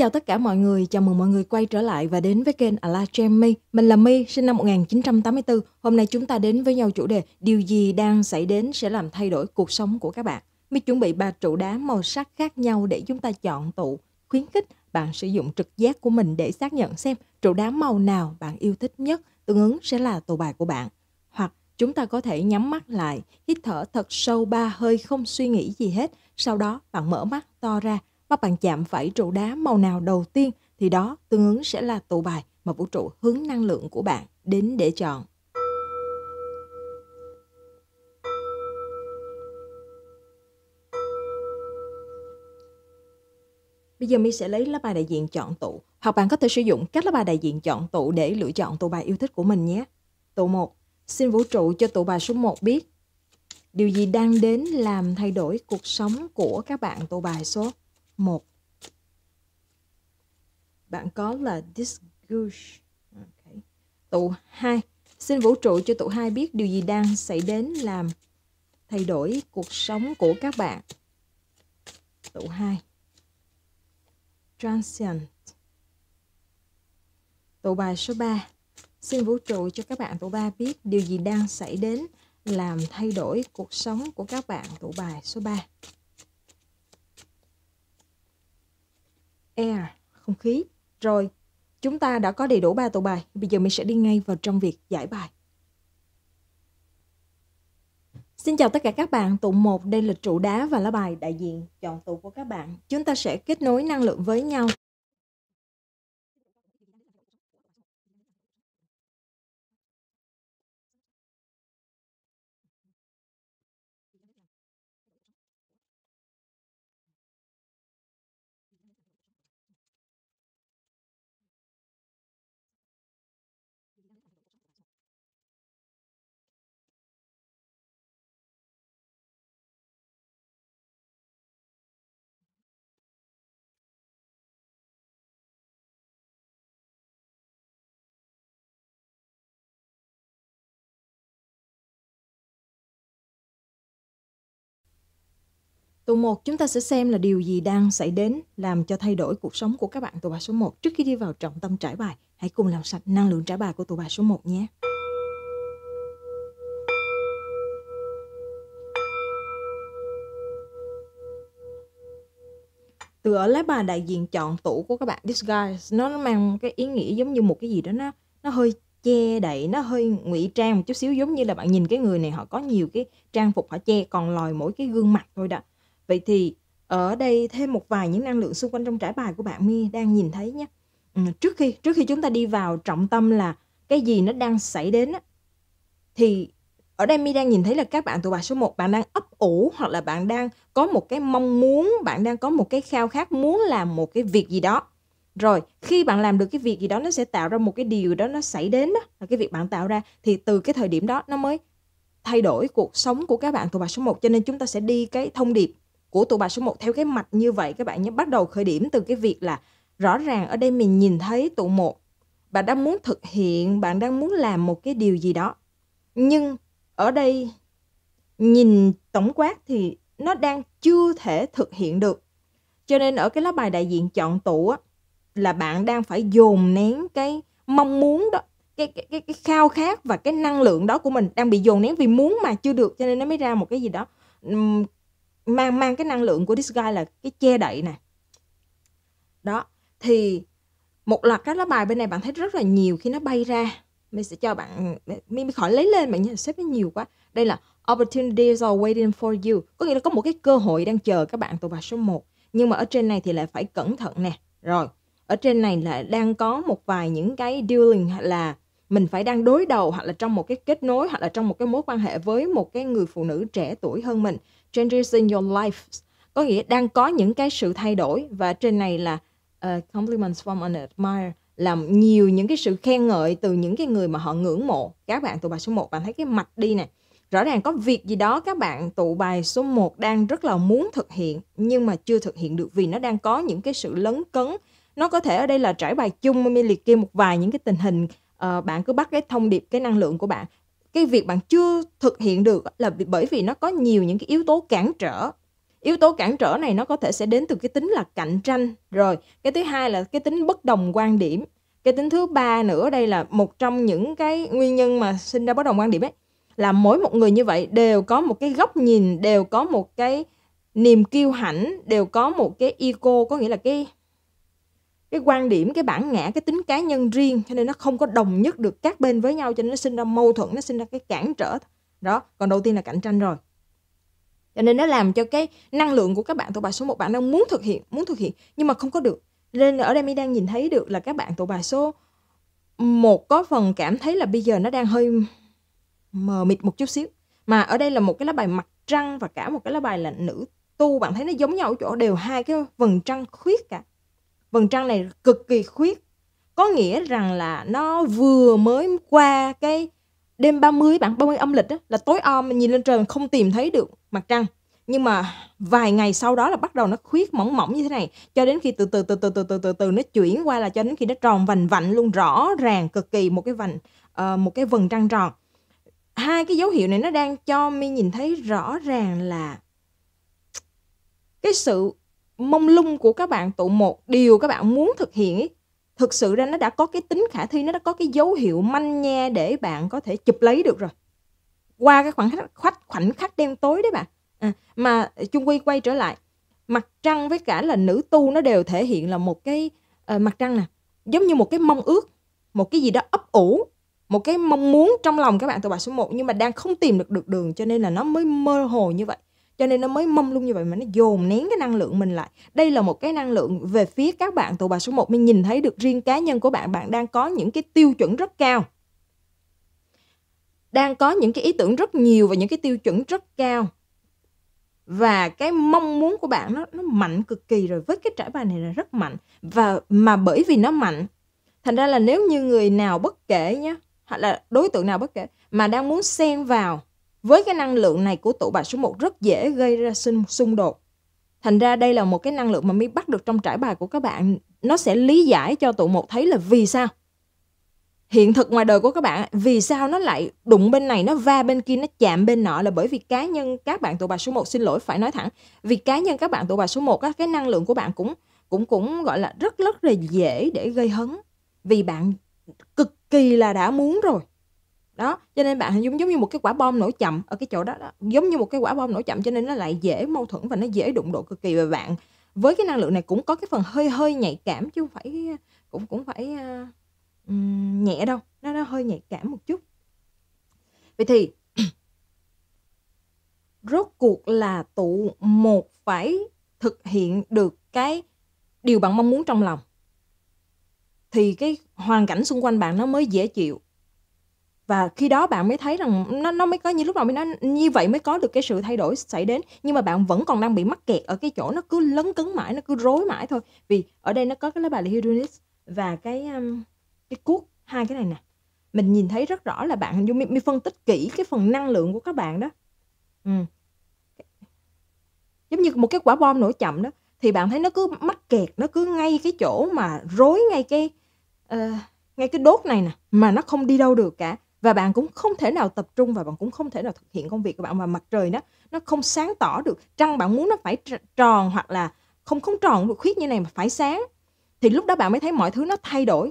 chào tất cả mọi người, chào mừng mọi người quay trở lại và đến với kênh Ala Jammy. Mình là My, sinh năm 1984. Hôm nay chúng ta đến với nhau chủ đề Điều gì đang xảy đến sẽ làm thay đổi cuộc sống của các bạn. My chuẩn bị ba trụ đá màu sắc khác nhau để chúng ta chọn tụ. Khuyến khích bạn sử dụng trực giác của mình để xác nhận xem trụ đá màu nào bạn yêu thích nhất, tương ứng sẽ là tụ bài của bạn. Hoặc chúng ta có thể nhắm mắt lại, hít thở thật sâu ba hơi không suy nghĩ gì hết, sau đó bạn mở mắt to ra mắt bạn chạm phải trụ đá màu nào đầu tiên thì đó tương ứng sẽ là tụ bài mà vũ trụ hướng năng lượng của bạn đến để chọn. Bây giờ My sẽ lấy lá bài đại diện chọn tụ, hoặc bạn có thể sử dụng các lá bài đại diện chọn tụ để lựa chọn tụ bài yêu thích của mình nhé. Tụ 1, xin vũ trụ cho tụ bài số 1 biết điều gì đang đến làm thay đổi cuộc sống của các bạn tụ bài số một. Bạn có là disgust. Okay. Tụ hai. Xin vũ trụ cho tụ hai biết điều gì đang xảy đến làm thay đổi cuộc sống của các bạn. Tụ hai. Transient. Tụ bài số 3. Xin vũ trụ cho các bạn tụ ba biết điều gì đang xảy đến làm thay đổi cuộc sống của các bạn tụ bài số 3. air, e à, không khí. Rồi, chúng ta đã có đầy đủ ba tụ bài. Bây giờ mình sẽ đi ngay vào trong việc giải bài. Xin chào tất cả các bạn, tụ 1 đây là trụ đá và lá bài đại diện chọn tụ của các bạn. Chúng ta sẽ kết nối năng lượng với nhau tù 1 chúng ta sẽ xem là điều gì đang xảy đến làm cho thay đổi cuộc sống của các bạn tù bà số 1 trước khi đi vào trọng tâm trải bài. Hãy cùng làm sạch năng lượng trải bài của tù bà số 1 nhé. Từ ở lá bài đại diện chọn tủ của các bạn disguise nó mang cái ý nghĩa giống như một cái gì đó nó nó hơi che đậy nó hơi ngụy trang một chút xíu giống như là bạn nhìn cái người này họ có nhiều cái trang phục họ che còn lòi mỗi cái gương mặt thôi đó Vậy thì ở đây thêm một vài những năng lượng xung quanh trong trải bài của bạn mi đang nhìn thấy nhé. Ừ, trước khi trước khi chúng ta đi vào trọng tâm là cái gì nó đang xảy đến á, thì ở đây mi đang nhìn thấy là các bạn tụ bài số 1 bạn đang ấp ủ hoặc là bạn đang có một cái mong muốn bạn đang có một cái khao khát muốn làm một cái việc gì đó rồi khi bạn làm được cái việc gì đó nó sẽ tạo ra một cái điều đó nó xảy đến đó là cái việc bạn tạo ra thì từ cái thời điểm đó nó mới thay đổi cuộc sống của các bạn tụ bài số 1 cho nên chúng ta sẽ đi cái thông điệp của tụ bài số 1 theo cái mạch như vậy các bạn nhé bắt đầu khởi điểm từ cái việc là rõ ràng ở đây mình nhìn thấy tụ 1 bạn đang muốn thực hiện bạn đang muốn làm một cái điều gì đó nhưng ở đây nhìn tổng quát thì nó đang chưa thể thực hiện được cho nên ở cái lá bài đại diện chọn tụ á, là bạn đang phải dồn nén cái mong muốn đó cái, cái, cái, cái khao khát và cái năng lượng đó của mình đang bị dồn nén vì muốn mà chưa được cho nên nó mới ra một cái gì đó mang mang cái năng lượng của this guy là cái che đậy nè đó thì một loạt các lá bài bên này bạn thấy rất là nhiều khi nó bay ra mình sẽ cho bạn mình khỏi lấy lên bạn nhé, xếp nó nhiều quá đây là opportunities are waiting for you có nghĩa là có một cái cơ hội đang chờ các bạn tụ bài số 1 nhưng mà ở trên này thì lại phải cẩn thận nè rồi ở trên này là đang có một vài những cái dealing là mình phải đang đối đầu hoặc là trong một cái kết nối hoặc là trong một cái mối quan hệ với một cái người phụ nữ trẻ tuổi hơn mình changes in your life có nghĩa đang có những cái sự thay đổi và trên này là uh, compliments from an admirer làm nhiều những cái sự khen ngợi từ những cái người mà họ ngưỡng mộ các bạn tụ bài số 1 bạn thấy cái mạch đi nè rõ ràng có việc gì đó các bạn tụ bài số 1 đang rất là muốn thực hiện nhưng mà chưa thực hiện được vì nó đang có những cái sự lấn cấn nó có thể ở đây là trải bài chung mình liệt kê một vài những cái tình hình uh, bạn cứ bắt cái thông điệp cái năng lượng của bạn cái việc bạn chưa thực hiện được là bởi vì nó có nhiều những cái yếu tố cản trở yếu tố cản trở này nó có thể sẽ đến từ cái tính là cạnh tranh rồi cái thứ hai là cái tính bất đồng quan điểm cái tính thứ ba nữa đây là một trong những cái nguyên nhân mà sinh ra bất đồng quan điểm ấy là mỗi một người như vậy đều có một cái góc nhìn đều có một cái niềm kiêu hãnh đều có một cái ego có nghĩa là cái cái quan điểm cái bản ngã cái tính cá nhân riêng cho nên nó không có đồng nhất được các bên với nhau cho nên nó sinh ra mâu thuẫn nó sinh ra cái cản trở đó còn đầu tiên là cạnh tranh rồi cho nên nó làm cho cái năng lượng của các bạn tụ bài số 1 bạn đang muốn thực hiện muốn thực hiện nhưng mà không có được nên ở đây mới đang nhìn thấy được là các bạn tụ bài số một có phần cảm thấy là bây giờ nó đang hơi mờ mịt một chút xíu mà ở đây là một cái lá bài mặt trăng và cả một cái lá bài là nữ tu bạn thấy nó giống nhau ở chỗ đều hai cái vầng trăng khuyết cả vầng trăng này cực kỳ khuyết có nghĩa rằng là nó vừa mới qua cái đêm 30 bản 30 âm lịch đó, là tối om nhìn lên trời mình không tìm thấy được mặt trăng nhưng mà vài ngày sau đó là bắt đầu nó khuyết mỏng mỏng như thế này cho đến khi từ từ từ từ từ từ từ từ nó chuyển qua là cho đến khi nó tròn vành vạnh luôn rõ ràng cực kỳ một cái vành uh, một cái vầng trăng tròn hai cái dấu hiệu này nó đang cho mi nhìn thấy rõ ràng là cái sự mông lung của các bạn tụ một điều các bạn muốn thực hiện ý, thực sự ra nó đã có cái tính khả thi nó đã có cái dấu hiệu manh nha để bạn có thể chụp lấy được rồi qua cái khoảnh khắc khoảnh, khoảnh khắc đen tối đấy bạn à, mà chung quy quay trở lại mặt trăng với cả là nữ tu nó đều thể hiện là một cái uh, mặt trăng nè giống như một cái mong ước một cái gì đó ấp ủ một cái mong muốn trong lòng các bạn tụ bà số 1 nhưng mà đang không tìm được được đường cho nên là nó mới mơ hồ như vậy cho nên nó mới mâm luôn như vậy mà nó dồn nén cái năng lượng mình lại đây là một cái năng lượng về phía các bạn tụ bà số 1 mình nhìn thấy được riêng cá nhân của bạn bạn đang có những cái tiêu chuẩn rất cao đang có những cái ý tưởng rất nhiều và những cái tiêu chuẩn rất cao và cái mong muốn của bạn nó nó mạnh cực kỳ rồi với cái trải bài này là rất mạnh và mà bởi vì nó mạnh thành ra là nếu như người nào bất kể nhé hoặc là đối tượng nào bất kể mà đang muốn xen vào với cái năng lượng này của tụ bạch số 1 rất dễ gây ra sinh xung đột. Thành ra đây là một cái năng lượng mà mới bắt được trong trải bài của các bạn. Nó sẽ lý giải cho tụ một thấy là vì sao. Hiện thực ngoài đời của các bạn, vì sao nó lại đụng bên này, nó va bên kia, nó chạm bên nọ là bởi vì cá nhân các bạn tụ bạch số 1 xin lỗi phải nói thẳng. Vì cá nhân các bạn tụ bạch số 1 cái năng lượng của bạn cũng cũng cũng gọi là rất rất là dễ để gây hấn. Vì bạn cực kỳ là đã muốn rồi đó cho nên bạn giống giống như một cái quả bom nổ chậm ở cái chỗ đó, đó giống như một cái quả bom nổ chậm cho nên nó lại dễ mâu thuẫn và nó dễ đụng độ cực kỳ và bạn với cái năng lượng này cũng có cái phần hơi hơi nhạy cảm chứ không phải cũng cũng phải uh, nhẹ đâu nó nó hơi nhạy cảm một chút vậy thì rốt cuộc là tụ một phải thực hiện được cái điều bạn mong muốn trong lòng thì cái hoàn cảnh xung quanh bạn nó mới dễ chịu và khi đó bạn mới thấy rằng nó nó mới có như lúc đầu mới nói như vậy mới có được cái sự thay đổi xảy đến nhưng mà bạn vẫn còn đang bị mắc kẹt ở cái chỗ nó cứ lấn cứng mãi nó cứ rối mãi thôi vì ở đây nó có cái lá bài là hedonist và cái um, cái cuốc hai cái này nè mình nhìn thấy rất rõ là bạn hình như mình, mình phân tích kỹ cái phần năng lượng của các bạn đó ừ. giống như một cái quả bom nổ chậm đó thì bạn thấy nó cứ mắc kẹt nó cứ ngay cái chỗ mà rối ngay cái uh, ngay cái đốt này nè mà nó không đi đâu được cả và bạn cũng không thể nào tập trung và bạn cũng không thể nào thực hiện công việc của bạn mà mặt trời nó nó không sáng tỏ được trăng bạn muốn nó phải tròn hoặc là không không tròn được khuyết như này mà phải sáng thì lúc đó bạn mới thấy mọi thứ nó thay đổi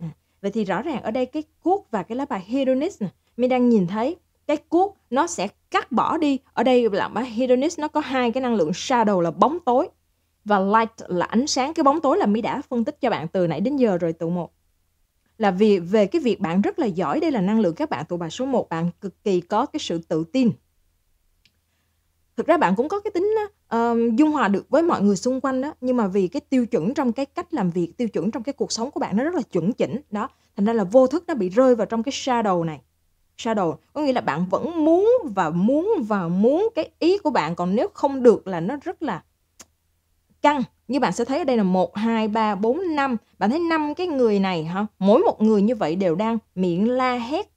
ừ. vậy thì rõ ràng ở đây cái cuốc và cái lá bài hedonist này, mình đang nhìn thấy cái cuốc nó sẽ cắt bỏ đi ở đây là hedonist nó có hai cái năng lượng shadow là bóng tối và light là ánh sáng cái bóng tối là mi đã phân tích cho bạn từ nãy đến giờ rồi tụ một là vì về cái việc bạn rất là giỏi, đây là năng lượng các bạn tụ bài số 1, bạn cực kỳ có cái sự tự tin. Thực ra bạn cũng có cái tính uh, dung hòa được với mọi người xung quanh đó, nhưng mà vì cái tiêu chuẩn trong cái cách làm việc, tiêu chuẩn trong cái cuộc sống của bạn nó rất là chuẩn chỉnh đó, thành ra là vô thức nó bị rơi vào trong cái shadow này shadow có nghĩa là bạn vẫn muốn và muốn và muốn cái ý của bạn còn nếu không được là nó rất là căng như bạn sẽ thấy ở đây là 1, 2, 3, 4, 5. Bạn thấy năm cái người này hả? Mỗi một người như vậy đều đang miệng la hét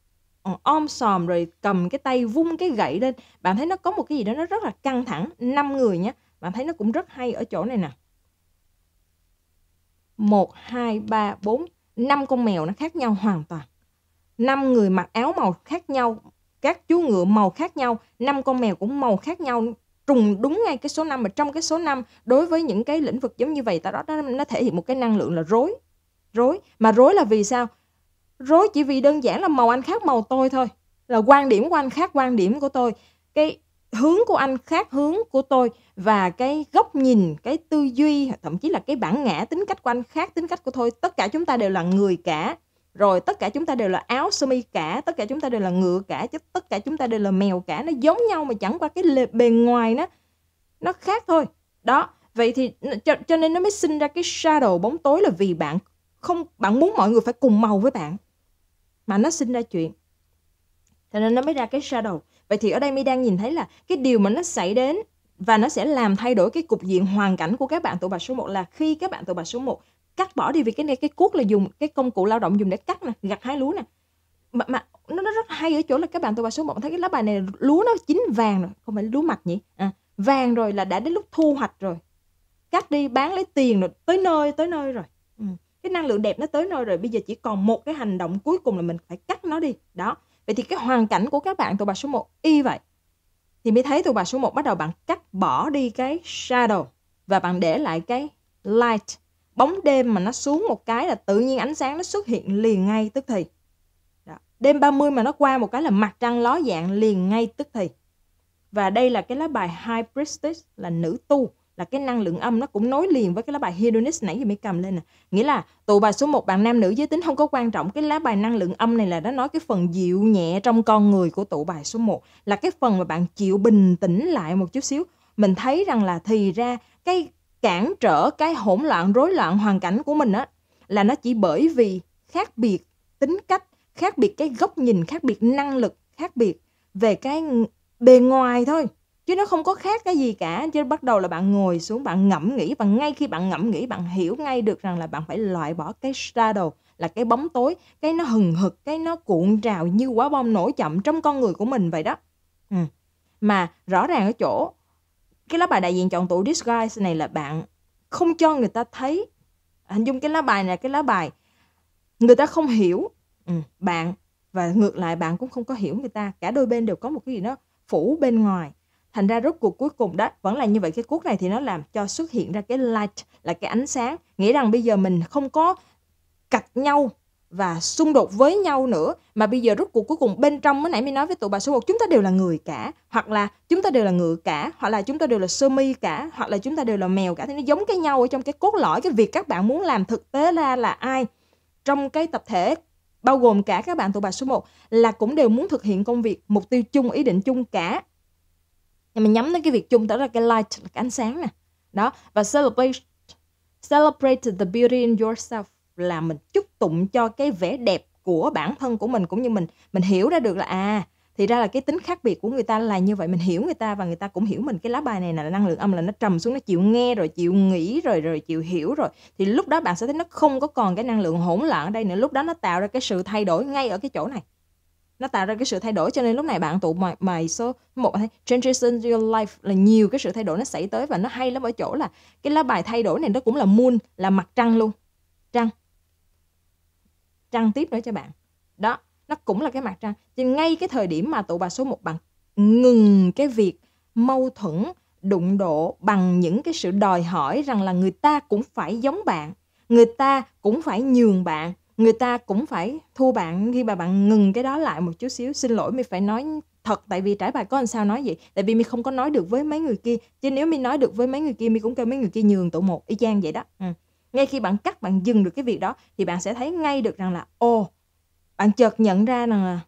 ờ, om sòm rồi cầm cái tay vung cái gậy lên. Bạn thấy nó có một cái gì đó nó rất là căng thẳng. năm người nhé. Bạn thấy nó cũng rất hay ở chỗ này nè. 1, 2, 3, 4, 5 con mèo nó khác nhau hoàn toàn. 5 người mặc áo màu khác nhau, các chú ngựa màu khác nhau, 5 con mèo cũng màu khác nhau, trùng đúng ngay cái số 5 mà trong cái số 5 đối với những cái lĩnh vực giống như vậy ta đó, nó nó thể hiện một cái năng lượng là rối rối mà rối là vì sao rối chỉ vì đơn giản là màu anh khác màu tôi thôi là quan điểm của anh khác quan điểm của tôi cái hướng của anh khác hướng của tôi và cái góc nhìn cái tư duy thậm chí là cái bản ngã tính cách của anh khác tính cách của tôi tất cả chúng ta đều là người cả rồi tất cả chúng ta đều là áo sơ mi cả tất cả chúng ta đều là ngựa cả chứ tất cả chúng ta đều là mèo cả nó giống nhau mà chẳng qua cái bề ngoài nó nó khác thôi đó vậy thì cho, cho nên nó mới sinh ra cái shadow bóng tối là vì bạn không bạn muốn mọi người phải cùng màu với bạn mà nó sinh ra chuyện cho nên nó mới ra cái shadow vậy thì ở đây mi đang nhìn thấy là cái điều mà nó xảy đến và nó sẽ làm thay đổi cái cục diện hoàn cảnh của các bạn tụ bạch số 1 là khi các bạn tụ bạch số 1 cắt bỏ đi vì cái này cái cuốc là dùng cái công cụ lao động dùng để cắt nè gặt hái lúa nè mà, mà nó, nó rất hay ở chỗ là các bạn tôi qua số 1 thấy cái lá bài này lúa nó chín vàng rồi không phải lúa mạch nhỉ à, vàng rồi là đã đến lúc thu hoạch rồi cắt đi bán lấy tiền rồi tới nơi tới nơi rồi ừ. cái năng lượng đẹp nó tới nơi rồi bây giờ chỉ còn một cái hành động cuối cùng là mình phải cắt nó đi đó vậy thì cái hoàn cảnh của các bạn tụi bà số 1 y vậy thì mới thấy tụi bà số 1 bắt đầu bạn cắt bỏ đi cái shadow và bạn để lại cái light bóng đêm mà nó xuống một cái là tự nhiên ánh sáng nó xuất hiện liền ngay tức thì Đó. đêm 30 mà nó qua một cái là mặt trăng ló dạng liền ngay tức thì và đây là cái lá bài High Priestess là nữ tu là cái năng lượng âm nó cũng nối liền với cái lá bài hedonist nãy giờ mới cầm lên nè nghĩa là tụ bài số 1 bạn nam nữ giới tính không có quan trọng cái lá bài năng lượng âm này là nó nói cái phần dịu nhẹ trong con người của tụ bài số 1 là cái phần mà bạn chịu bình tĩnh lại một chút xíu mình thấy rằng là thì ra cái cản trở cái hỗn loạn rối loạn hoàn cảnh của mình á là nó chỉ bởi vì khác biệt tính cách khác biệt cái góc nhìn khác biệt năng lực khác biệt về cái bề ngoài thôi chứ nó không có khác cái gì cả chứ bắt đầu là bạn ngồi xuống bạn ngẫm nghĩ và ngay khi bạn ngẫm nghĩ bạn hiểu ngay được rằng là bạn phải loại bỏ cái shadow là cái bóng tối cái nó hừng hực cái nó cuộn trào như quả bom nổ chậm trong con người của mình vậy đó ừ. mà rõ ràng ở chỗ cái lá bài đại diện chọn tủ disguise này là bạn không cho người ta thấy hình dung cái lá bài này là cái lá bài người ta không hiểu ừ, bạn và ngược lại bạn cũng không có hiểu người ta cả đôi bên đều có một cái gì đó phủ bên ngoài thành ra rốt cuộc cuối cùng đó vẫn là như vậy cái cuốc này thì nó làm cho xuất hiện ra cái light là cái ánh sáng nghĩa rằng bây giờ mình không có cạch nhau và xung đột với nhau nữa mà bây giờ rút cuộc cuối cùng bên trong mới nãy mới nói với tụi bà số 1 chúng ta đều là người cả hoặc là chúng ta đều là ngựa cả hoặc là chúng ta đều là sơ mi cả hoặc là chúng ta đều là mèo cả thì nó giống cái nhau ở trong cái cốt lõi cái việc các bạn muốn làm thực tế ra là ai trong cái tập thể bao gồm cả các bạn tụi bà số 1 là cũng đều muốn thực hiện công việc mục tiêu chung ý định chung cả nhưng mà nhắm đến cái việc chung đó là cái light là cái ánh sáng nè đó và celebrate celebrate the beauty in yourself là mình chúc tụng cho cái vẻ đẹp của bản thân của mình cũng như mình mình hiểu ra được là à thì ra là cái tính khác biệt của người ta là như vậy mình hiểu người ta và người ta cũng hiểu mình cái lá bài này là năng lượng âm là nó trầm xuống nó chịu nghe rồi chịu nghĩ rồi rồi chịu hiểu rồi thì lúc đó bạn sẽ thấy nó không có còn cái năng lượng hỗn loạn ở đây nữa lúc đó nó tạo ra cái sự thay đổi ngay ở cái chỗ này nó tạo ra cái sự thay đổi cho nên lúc này bạn tụ mày, mày số một hay changes in your life là nhiều cái sự thay đổi nó xảy tới và nó hay lắm ở chỗ là cái lá bài thay đổi này nó cũng là moon là mặt trăng luôn trăng trăng tiếp nữa cho bạn đó nó cũng là cái mặt trăng thì ngay cái thời điểm mà tụ bà số 1 bạn ngừng cái việc mâu thuẫn đụng độ bằng những cái sự đòi hỏi rằng là người ta cũng phải giống bạn người ta cũng phải nhường bạn người ta cũng phải thua bạn khi mà bạn ngừng cái đó lại một chút xíu xin lỗi mình phải nói thật tại vì trải bài có làm sao nói vậy tại vì mình không có nói được với mấy người kia chứ nếu mình nói được với mấy người kia mình cũng kêu mấy người kia nhường tụ một y chang vậy đó ừ ngay khi bạn cắt bạn dừng được cái việc đó thì bạn sẽ thấy ngay được rằng là ồ bạn chợt nhận ra rằng là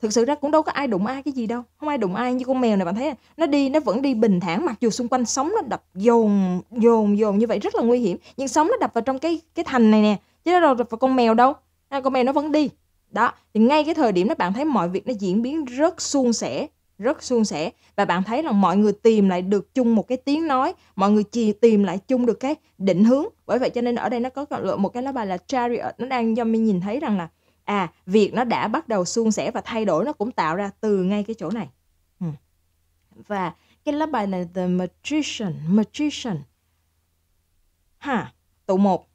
thực sự ra cũng đâu có ai đụng ai cái gì đâu không ai đụng ai như con mèo này bạn thấy là nó đi nó vẫn đi bình thản mặc dù xung quanh sóng nó đập dồn dồn dồn như vậy rất là nguy hiểm nhưng sóng nó đập vào trong cái cái thành này nè chứ nó đâu đập vào con mèo đâu à, con mèo nó vẫn đi đó thì ngay cái thời điểm đó bạn thấy mọi việc nó diễn biến rất suôn sẻ rất suôn sẻ và bạn thấy là mọi người tìm lại được chung một cái tiếng nói mọi người chỉ tìm lại chung được cái định hướng bởi vậy cho nên ở đây nó có lựa một cái lá bài là chariot nó đang cho mình nhìn thấy rằng là à việc nó đã bắt đầu suôn sẻ và thay đổi nó cũng tạo ra từ ngay cái chỗ này ừ. và cái lá bài là the magician magician ha tụ một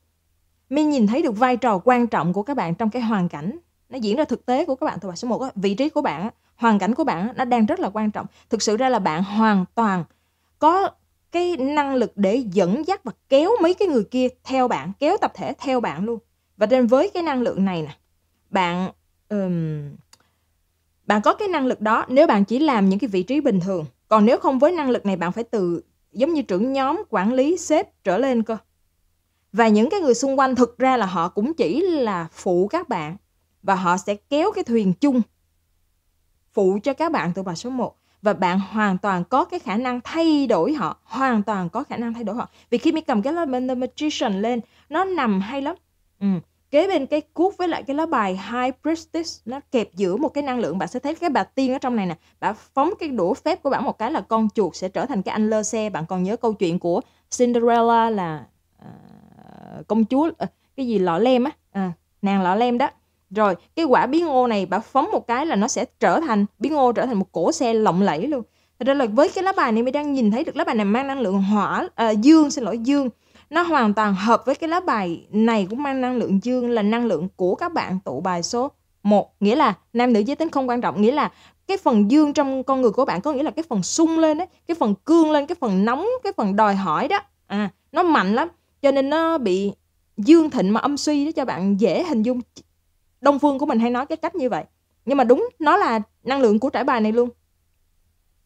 mình nhìn thấy được vai trò quan trọng của các bạn trong cái hoàn cảnh nó diễn ra thực tế của các bạn tụ bài số 1 vị trí của bạn hoàn cảnh của bạn nó đang rất là quan trọng thực sự ra là bạn hoàn toàn có cái năng lực để dẫn dắt và kéo mấy cái người kia theo bạn kéo tập thể theo bạn luôn và trên với cái năng lượng này nè bạn um, bạn có cái năng lực đó nếu bạn chỉ làm những cái vị trí bình thường còn nếu không với năng lực này bạn phải từ giống như trưởng nhóm quản lý sếp trở lên cơ và những cái người xung quanh thực ra là họ cũng chỉ là phụ các bạn và họ sẽ kéo cái thuyền chung phụ cho các bạn tụ bài số 1 và bạn hoàn toàn có cái khả năng thay đổi họ hoàn toàn có khả năng thay đổi họ vì khi mình cầm cái lá bên the magician lên nó nằm hay lắm ừ. kế bên cái cuốc với lại cái lá bài high priestess nó kẹp giữa một cái năng lượng bạn sẽ thấy cái bà tiên ở trong này nè bạn phóng cái đũa phép của bạn một cái là con chuột sẽ trở thành cái anh lơ xe bạn còn nhớ câu chuyện của cinderella là uh, công chúa uh, cái gì lọ lem á uh, nàng lọ lem đó rồi, cái quả bí ngô này bà phóng một cái là nó sẽ trở thành bí ngô trở thành một cỗ xe lộng lẫy luôn. Thật ra là với cái lá bài này mình đang nhìn thấy được lá bài này mang năng lượng hỏa à, dương xin lỗi dương. Nó hoàn toàn hợp với cái lá bài này cũng mang năng lượng dương là năng lượng của các bạn tụ bài số 1, nghĩa là nam nữ giới tính không quan trọng, nghĩa là cái phần dương trong con người của bạn có nghĩa là cái phần sung lên đấy, cái phần cương lên, cái phần nóng, cái phần đòi hỏi đó. À, nó mạnh lắm. Cho nên nó bị dương thịnh mà âm suy đó cho bạn dễ hình dung đông phương của mình hay nói cái cách như vậy nhưng mà đúng nó là năng lượng của trải bài này luôn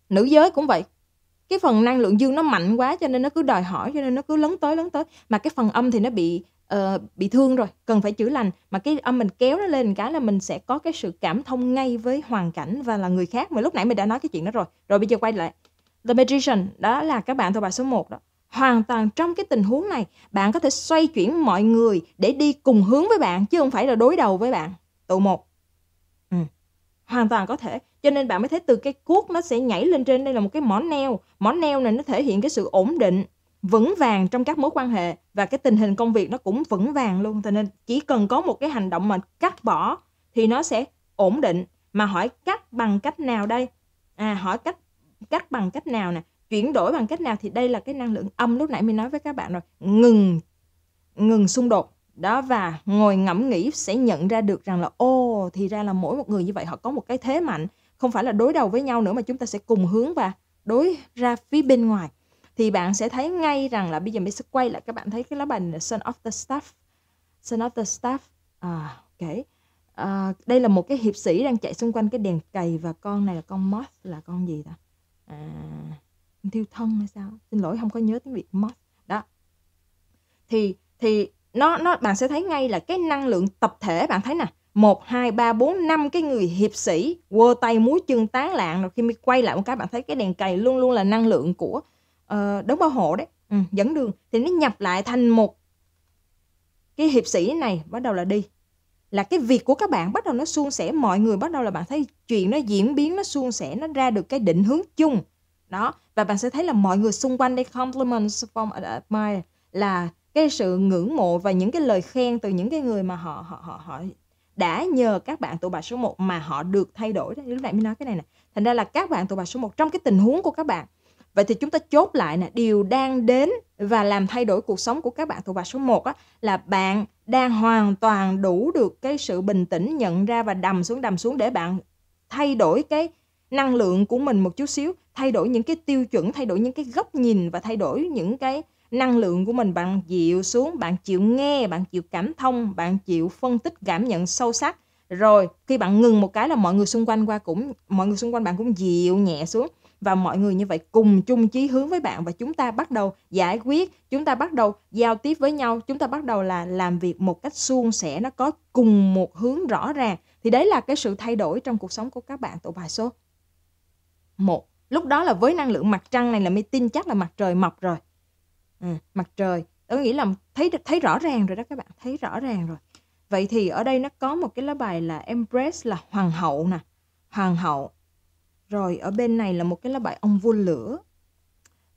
nữ giới cũng vậy cái phần năng lượng dương nó mạnh quá cho nên nó cứ đòi hỏi cho nên nó cứ lấn tới lấn tới mà cái phần âm thì nó bị uh, bị thương rồi cần phải chữa lành mà cái âm mình kéo nó lên cái là mình sẽ có cái sự cảm thông ngay với hoàn cảnh và là người khác mà lúc nãy mình đã nói cái chuyện đó rồi rồi bây giờ quay lại The Magician đó là các bạn thôi bài số 1 đó hoàn toàn trong cái tình huống này bạn có thể xoay chuyển mọi người để đi cùng hướng với bạn chứ không phải là đối đầu với bạn tụ một ừ. hoàn toàn có thể cho nên bạn mới thấy từ cái cuốc nó sẽ nhảy lên trên đây là một cái mỏ neo mỏ neo này nó thể hiện cái sự ổn định vững vàng trong các mối quan hệ và cái tình hình công việc nó cũng vững vàng luôn cho nên chỉ cần có một cái hành động mà cắt bỏ thì nó sẽ ổn định mà hỏi cắt bằng cách nào đây à hỏi cách cắt bằng cách nào nè chuyển đổi bằng cách nào thì đây là cái năng lượng âm lúc nãy mình nói với các bạn rồi ngừng ngừng xung đột đó và ngồi ngẫm nghĩ sẽ nhận ra được rằng là ô thì ra là mỗi một người như vậy họ có một cái thế mạnh không phải là đối đầu với nhau nữa mà chúng ta sẽ cùng hướng và đối ra phía bên ngoài thì bạn sẽ thấy ngay rằng là bây giờ mình sẽ quay lại các bạn thấy cái lá bài này, Son of the Staff Son of the Staff à, ok à, đây là một cái hiệp sĩ đang chạy xung quanh cái đèn cầy và con này là con moth là con gì ta à, thiêu thân hay sao xin lỗi không có nhớ tiếng việt mất đó thì thì nó nó bạn sẽ thấy ngay là cái năng lượng tập thể bạn thấy nè một hai ba bốn năm cái người hiệp sĩ quơ tay múa chân tán lạng rồi khi mới quay lại một cái bạn thấy cái đèn cày luôn luôn là năng lượng của uh, đấng bảo hộ đấy ừ, dẫn đường thì nó nhập lại thành một cái hiệp sĩ này bắt đầu là đi là cái việc của các bạn bắt đầu nó suôn sẻ mọi người bắt đầu là bạn thấy chuyện nó diễn biến nó suôn sẻ nó ra được cái định hướng chung đó và bạn sẽ thấy là mọi người xung quanh đây compliments from admire là cái sự ngưỡng mộ và những cái lời khen từ những cái người mà họ họ họ họ đã nhờ các bạn tụ bài số 1 mà họ được thay đổi đó. lúc nãy mình nói cái này nè thành ra là các bạn tụ bài số 1 trong cái tình huống của các bạn vậy thì chúng ta chốt lại nè điều đang đến và làm thay đổi cuộc sống của các bạn tụ bài số 1 á, là bạn đang hoàn toàn đủ được cái sự bình tĩnh nhận ra và đầm xuống đầm xuống để bạn thay đổi cái năng lượng của mình một chút xíu thay đổi những cái tiêu chuẩn thay đổi những cái góc nhìn và thay đổi những cái năng lượng của mình bạn dịu xuống bạn chịu nghe bạn chịu cảm thông bạn chịu phân tích cảm nhận sâu sắc rồi khi bạn ngừng một cái là mọi người xung quanh qua cũng mọi người xung quanh bạn cũng dịu nhẹ xuống và mọi người như vậy cùng chung chí hướng với bạn và chúng ta bắt đầu giải quyết chúng ta bắt đầu giao tiếp với nhau chúng ta bắt đầu là làm việc một cách suôn sẻ nó có cùng một hướng rõ ràng thì đấy là cái sự thay đổi trong cuộc sống của các bạn tụ bài số một lúc đó là với năng lượng mặt trăng này là mới tin chắc là mặt trời mọc rồi ừ, mặt trời tôi nghĩ là thấy thấy rõ ràng rồi đó các bạn thấy rõ ràng rồi vậy thì ở đây nó có một cái lá bài là empress là hoàng hậu nè hoàng hậu rồi ở bên này là một cái lá bài ông vua lửa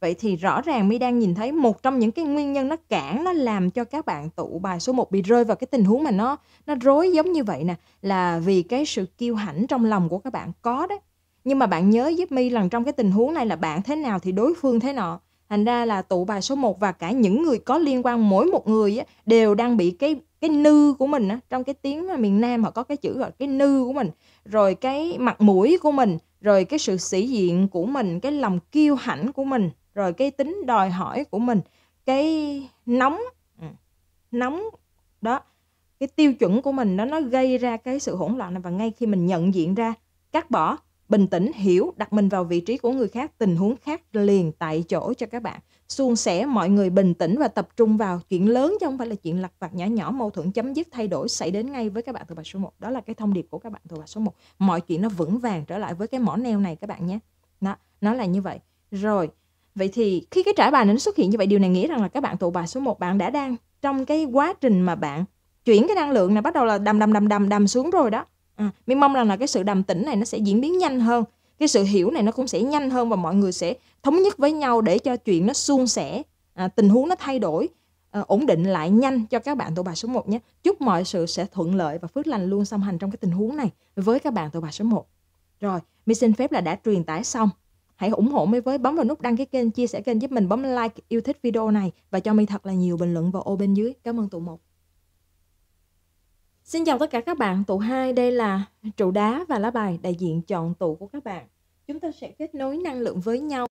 vậy thì rõ ràng mi đang nhìn thấy một trong những cái nguyên nhân nó cản nó làm cho các bạn tụ bài số 1 bị rơi vào cái tình huống mà nó nó rối giống như vậy nè là vì cái sự kiêu hãnh trong lòng của các bạn có đấy nhưng mà bạn nhớ giúp mi lần trong cái tình huống này là bạn thế nào thì đối phương thế nọ thành ra là tụ bài số 1 và cả những người có liên quan mỗi một người á, đều đang bị cái cái nư của mình á, trong cái tiếng miền Nam họ có cái chữ gọi cái nư của mình rồi cái mặt mũi của mình rồi cái sự sĩ diện của mình cái lòng kiêu hãnh của mình rồi cái tính đòi hỏi của mình cái nóng ừ, nóng đó cái tiêu chuẩn của mình nó nó gây ra cái sự hỗn loạn này và ngay khi mình nhận diện ra cắt bỏ bình tĩnh hiểu đặt mình vào vị trí của người khác tình huống khác liền tại chỗ cho các bạn suôn sẻ mọi người bình tĩnh và tập trung vào chuyện lớn chứ không phải là chuyện lặt vặt nhỏ nhỏ mâu thuẫn chấm dứt thay đổi xảy đến ngay với các bạn từ bài số 1 đó là cái thông điệp của các bạn từ bài số 1 mọi chuyện nó vững vàng trở lại với cái mỏ neo này các bạn nhé nó nó là như vậy rồi vậy thì khi cái trải bài nó xuất hiện như vậy điều này nghĩa rằng là các bạn tụ bài số 1 bạn đã đang trong cái quá trình mà bạn chuyển cái năng lượng này bắt đầu là đầm đầm đầm đầm đầm xuống rồi đó à, ừ, Miên mong rằng là cái sự đàm tĩnh này nó sẽ diễn biến nhanh hơn cái sự hiểu này nó cũng sẽ nhanh hơn và mọi người sẽ thống nhất với nhau để cho chuyện nó suôn sẻ à, tình huống nó thay đổi à, ổn định lại nhanh cho các bạn tụ bà số 1 nhé chúc mọi sự sẽ thuận lợi và phước lành luôn song hành trong cái tình huống này với các bạn tụ bà số 1 rồi mình xin phép là đã truyền tải xong hãy ủng hộ mi với bấm vào nút đăng ký kênh chia sẻ kênh giúp mình bấm like yêu thích video này và cho mi thật là nhiều bình luận vào ô bên dưới cảm ơn tụ một Xin chào tất cả các bạn, tụ 2 đây là trụ đá và lá bài đại diện chọn tụ của các bạn. Chúng ta sẽ kết nối năng lượng với nhau.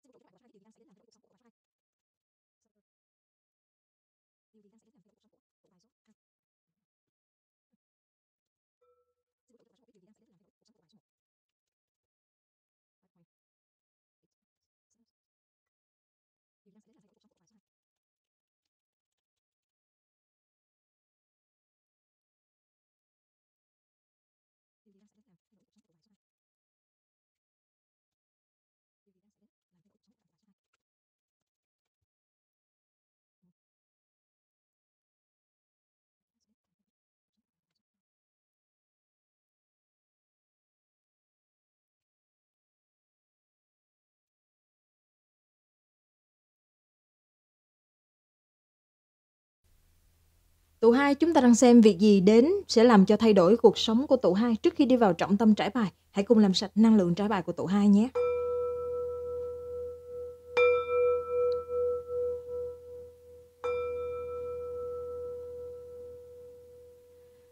Tụ hai chúng ta đang xem việc gì đến sẽ làm cho thay đổi cuộc sống của tụ hai trước khi đi vào trọng tâm trải bài. Hãy cùng làm sạch năng lượng trải bài của tụ hai nhé.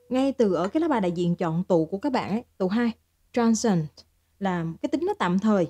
Ngay từ ở cái lá bài đại diện chọn tụ của các bạn ấy, tụ hai transient là cái tính nó tạm thời.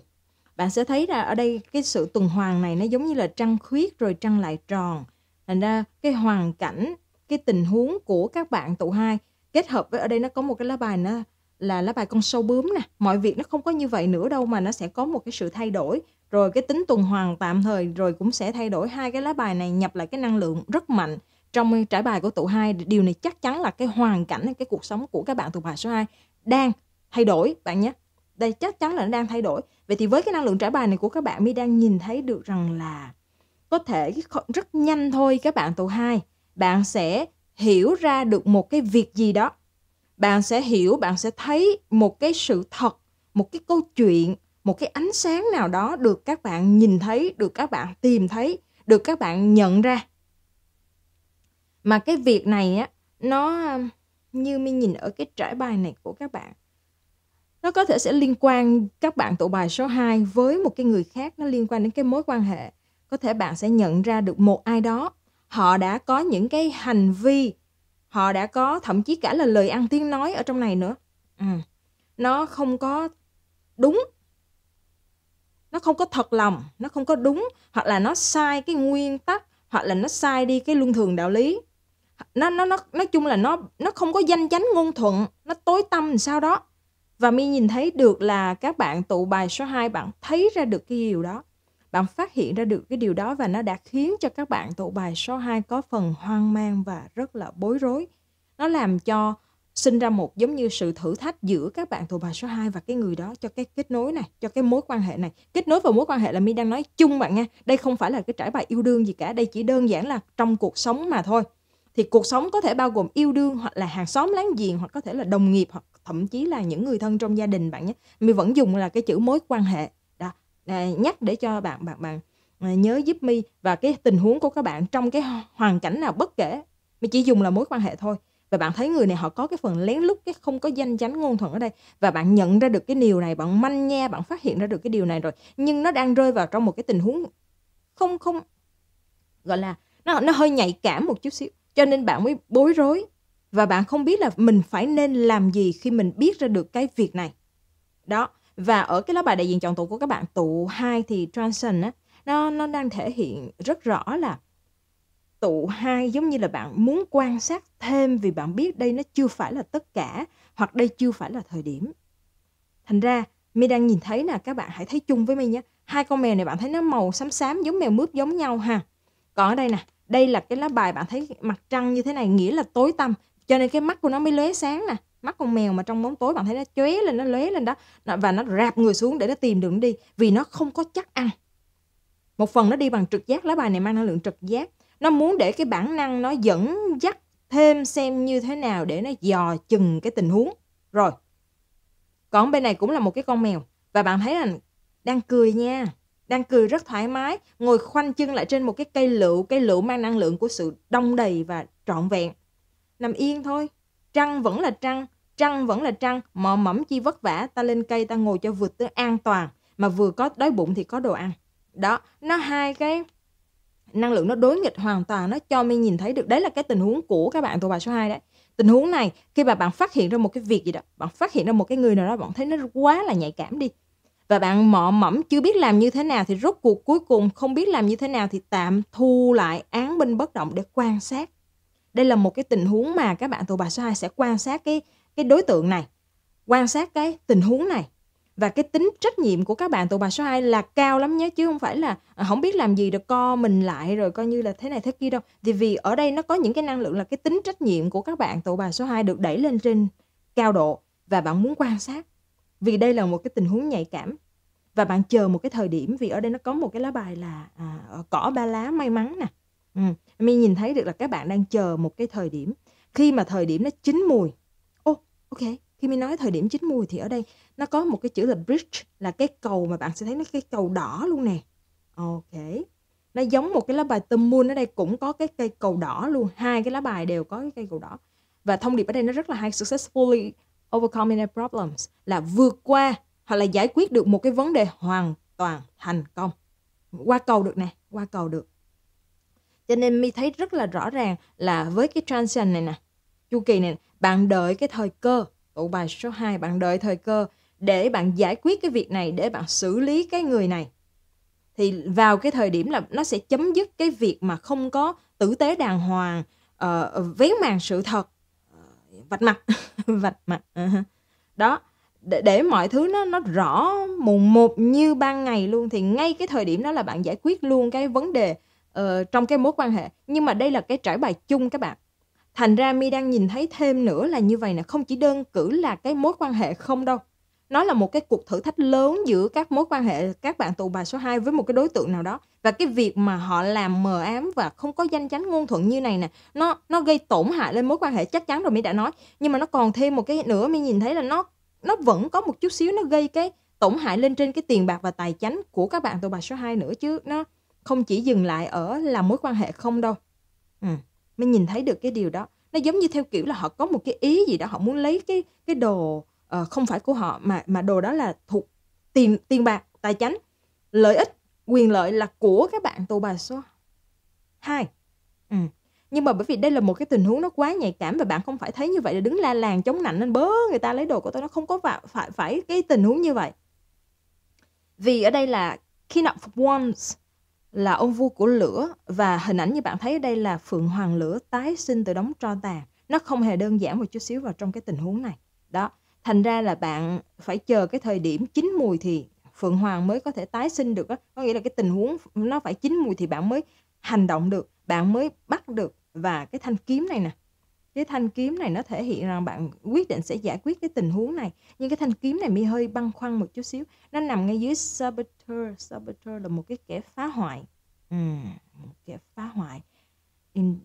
Bạn sẽ thấy là ở đây cái sự tuần hoàn này nó giống như là trăng khuyết rồi trăng lại tròn. Thành ra cái hoàn cảnh cái tình huống của các bạn tụ hai kết hợp với ở đây nó có một cái lá bài nữa là lá bài con sâu bướm nè mọi việc nó không có như vậy nữa đâu mà nó sẽ có một cái sự thay đổi rồi cái tính tuần hoàn tạm thời rồi cũng sẽ thay đổi hai cái lá bài này nhập lại cái năng lượng rất mạnh trong trải bài của tụ hai điều này chắc chắn là cái hoàn cảnh cái cuộc sống của các bạn tụ bài số 2 đang thay đổi bạn nhé đây chắc chắn là nó đang thay đổi vậy thì với cái năng lượng trải bài này của các bạn mới đang nhìn thấy được rằng là có thể rất nhanh thôi các bạn tụ hai bạn sẽ hiểu ra được một cái việc gì đó bạn sẽ hiểu bạn sẽ thấy một cái sự thật một cái câu chuyện một cái ánh sáng nào đó được các bạn nhìn thấy được các bạn tìm thấy được các bạn nhận ra mà cái việc này á nó um, như mình nhìn ở cái trải bài này của các bạn nó có thể sẽ liên quan các bạn tụ bài số 2 với một cái người khác nó liên quan đến cái mối quan hệ có thể bạn sẽ nhận ra được một ai đó họ đã có những cái hành vi họ đã có thậm chí cả là lời ăn tiếng nói ở trong này nữa ừ. nó không có đúng nó không có thật lòng nó không có đúng hoặc là nó sai cái nguyên tắc hoặc là nó sai đi cái luân thường đạo lý nó nó nó nói chung là nó nó không có danh chánh ngôn thuận nó tối tâm sao đó và mi nhìn thấy được là các bạn tụ bài số 2 bạn thấy ra được cái điều đó bạn phát hiện ra được cái điều đó và nó đã khiến cho các bạn tụ bài số 2 có phần hoang mang và rất là bối rối. Nó làm cho sinh ra một giống như sự thử thách giữa các bạn tụ bài số 2 và cái người đó cho cái kết nối này, cho cái mối quan hệ này. Kết nối và mối quan hệ là mi đang nói chung bạn nha. Đây không phải là cái trải bài yêu đương gì cả, đây chỉ đơn giản là trong cuộc sống mà thôi. Thì cuộc sống có thể bao gồm yêu đương hoặc là hàng xóm láng giềng hoặc có thể là đồng nghiệp hoặc thậm chí là những người thân trong gia đình bạn nhé. Mi vẫn dùng là cái chữ mối quan hệ à, nhắc để cho bạn bạn bạn à, nhớ giúp mi và cái tình huống của các bạn trong cái hoàn cảnh nào bất kể mi chỉ dùng là mối quan hệ thôi và bạn thấy người này họ có cái phần lén lút cái không có danh chánh ngôn thuận ở đây và bạn nhận ra được cái điều này bạn manh nha bạn phát hiện ra được cái điều này rồi nhưng nó đang rơi vào trong một cái tình huống không không gọi là nó nó hơi nhạy cảm một chút xíu cho nên bạn mới bối rối và bạn không biết là mình phải nên làm gì khi mình biết ra được cái việc này đó và ở cái lá bài đại diện chọn tụ của các bạn tụ hai thì transition á nó nó đang thể hiện rất rõ là tụ hai giống như là bạn muốn quan sát thêm vì bạn biết đây nó chưa phải là tất cả hoặc đây chưa phải là thời điểm thành ra mi đang nhìn thấy là các bạn hãy thấy chung với mi nhé hai con mèo này bạn thấy nó màu xám xám giống mèo mướp giống nhau ha còn ở đây nè đây là cái lá bài bạn thấy mặt trăng như thế này nghĩa là tối tăm cho nên cái mắt của nó mới lóe sáng nè mắt con mèo mà trong bóng tối bạn thấy nó chóe lên nó lóe lên đó và nó rạp người xuống để nó tìm đường đi vì nó không có chắc ăn một phần nó đi bằng trực giác lá bài này mang năng lượng trực giác nó muốn để cái bản năng nó dẫn dắt thêm xem như thế nào để nó dò chừng cái tình huống rồi còn bên này cũng là một cái con mèo và bạn thấy là đang cười nha đang cười rất thoải mái ngồi khoanh chân lại trên một cái cây lựu cây lựu mang năng lượng của sự đông đầy và trọn vẹn nằm yên thôi trăng vẫn là trăng trăng vẫn là trăng mò mẫm chi vất vả ta lên cây ta ngồi cho vừa tới an toàn mà vừa có đói bụng thì có đồ ăn đó nó hai cái năng lượng nó đối nghịch hoàn toàn nó cho mình nhìn thấy được đấy là cái tình huống của các bạn tụ bà số 2 đấy tình huống này khi mà bạn phát hiện ra một cái việc gì đó bạn phát hiện ra một cái người nào đó bạn thấy nó quá là nhạy cảm đi và bạn mọ mẫm chưa biết làm như thế nào thì rốt cuộc cuối cùng không biết làm như thế nào thì tạm thu lại án binh bất động để quan sát đây là một cái tình huống mà các bạn tù bà số 2 sẽ quan sát cái cái đối tượng này, quan sát cái tình huống này và cái tính trách nhiệm của các bạn tụ bài số 2 là cao lắm nhé chứ không phải là à, không biết làm gì được co mình lại rồi coi như là thế này thế kia đâu. Thì vì ở đây nó có những cái năng lượng là cái tính trách nhiệm của các bạn tụ bài số 2 được đẩy lên trên cao độ và bạn muốn quan sát. Vì đây là một cái tình huống nhạy cảm và bạn chờ một cái thời điểm vì ở đây nó có một cái lá bài là à, cỏ ba lá may mắn nè. Ừ. Mình nhìn thấy được là các bạn đang chờ một cái thời điểm khi mà thời điểm nó chín mùi ok khi mình nói thời điểm chín mùi thì ở đây nó có một cái chữ là bridge là cái cầu mà bạn sẽ thấy nó cái cầu đỏ luôn nè ok nó giống một cái lá bài tâm moon ở đây cũng có cái cây cầu đỏ luôn hai cái lá bài đều có cái cây cầu đỏ và thông điệp ở đây nó rất là hay successfully overcoming their problems là vượt qua hoặc là giải quyết được một cái vấn đề hoàn toàn thành công qua cầu được nè qua cầu được cho nên mi thấy rất là rõ ràng là với cái transition này nè chu kỳ này bạn đợi cái thời cơ tụ bài số 2 bạn đợi thời cơ để bạn giải quyết cái việc này để bạn xử lý cái người này thì vào cái thời điểm là nó sẽ chấm dứt cái việc mà không có tử tế đàng hoàng uh, vén màn sự thật ờ, vạch mặt vạch mặt đó để, để mọi thứ nó nó rõ mùng một như ban ngày luôn thì ngay cái thời điểm đó là bạn giải quyết luôn cái vấn đề uh, trong cái mối quan hệ nhưng mà đây là cái trải bài chung các bạn Thành ra mi đang nhìn thấy thêm nữa là như vậy nè, không chỉ đơn cử là cái mối quan hệ không đâu. Nó là một cái cuộc thử thách lớn giữa các mối quan hệ các bạn tù bà số 2 với một cái đối tượng nào đó. Và cái việc mà họ làm mờ ám và không có danh chánh ngôn thuận như này nè, nó nó gây tổn hại lên mối quan hệ chắc chắn rồi mi đã nói. Nhưng mà nó còn thêm một cái nữa mi nhìn thấy là nó nó vẫn có một chút xíu nó gây cái tổn hại lên trên cái tiền bạc và tài chánh của các bạn tù bà số 2 nữa chứ nó không chỉ dừng lại ở là mối quan hệ không đâu. Ừ mới nhìn thấy được cái điều đó nó giống như theo kiểu là họ có một cái ý gì đó họ muốn lấy cái cái đồ uh, không phải của họ mà mà đồ đó là thuộc tiền tiền bạc tài chánh lợi ích quyền lợi là của các bạn tù bà số 2 ừ. nhưng mà bởi vì đây là một cái tình huống nó quá nhạy cảm và bạn không phải thấy như vậy là đứng la làng chống nạnh nên bớ người ta lấy đồ của tôi nó không có phải phải, phải cái tình huống như vậy vì ở đây là kidnap of ones là ông vua của lửa và hình ảnh như bạn thấy ở đây là phượng hoàng lửa tái sinh từ đống tro tàn nó không hề đơn giản một chút xíu vào trong cái tình huống này đó thành ra là bạn phải chờ cái thời điểm chín mùi thì phượng hoàng mới có thể tái sinh được đó. có nghĩa là cái tình huống nó phải chín mùi thì bạn mới hành động được bạn mới bắt được và cái thanh kiếm này nè cái thanh kiếm này nó thể hiện rằng bạn quyết định sẽ giải quyết cái tình huống này nhưng cái thanh kiếm này mi hơi băn khoăn một chút xíu nó nằm ngay dưới saboteur saboteur là một cái kẻ phá hoại ừ, một kẻ phá hoại in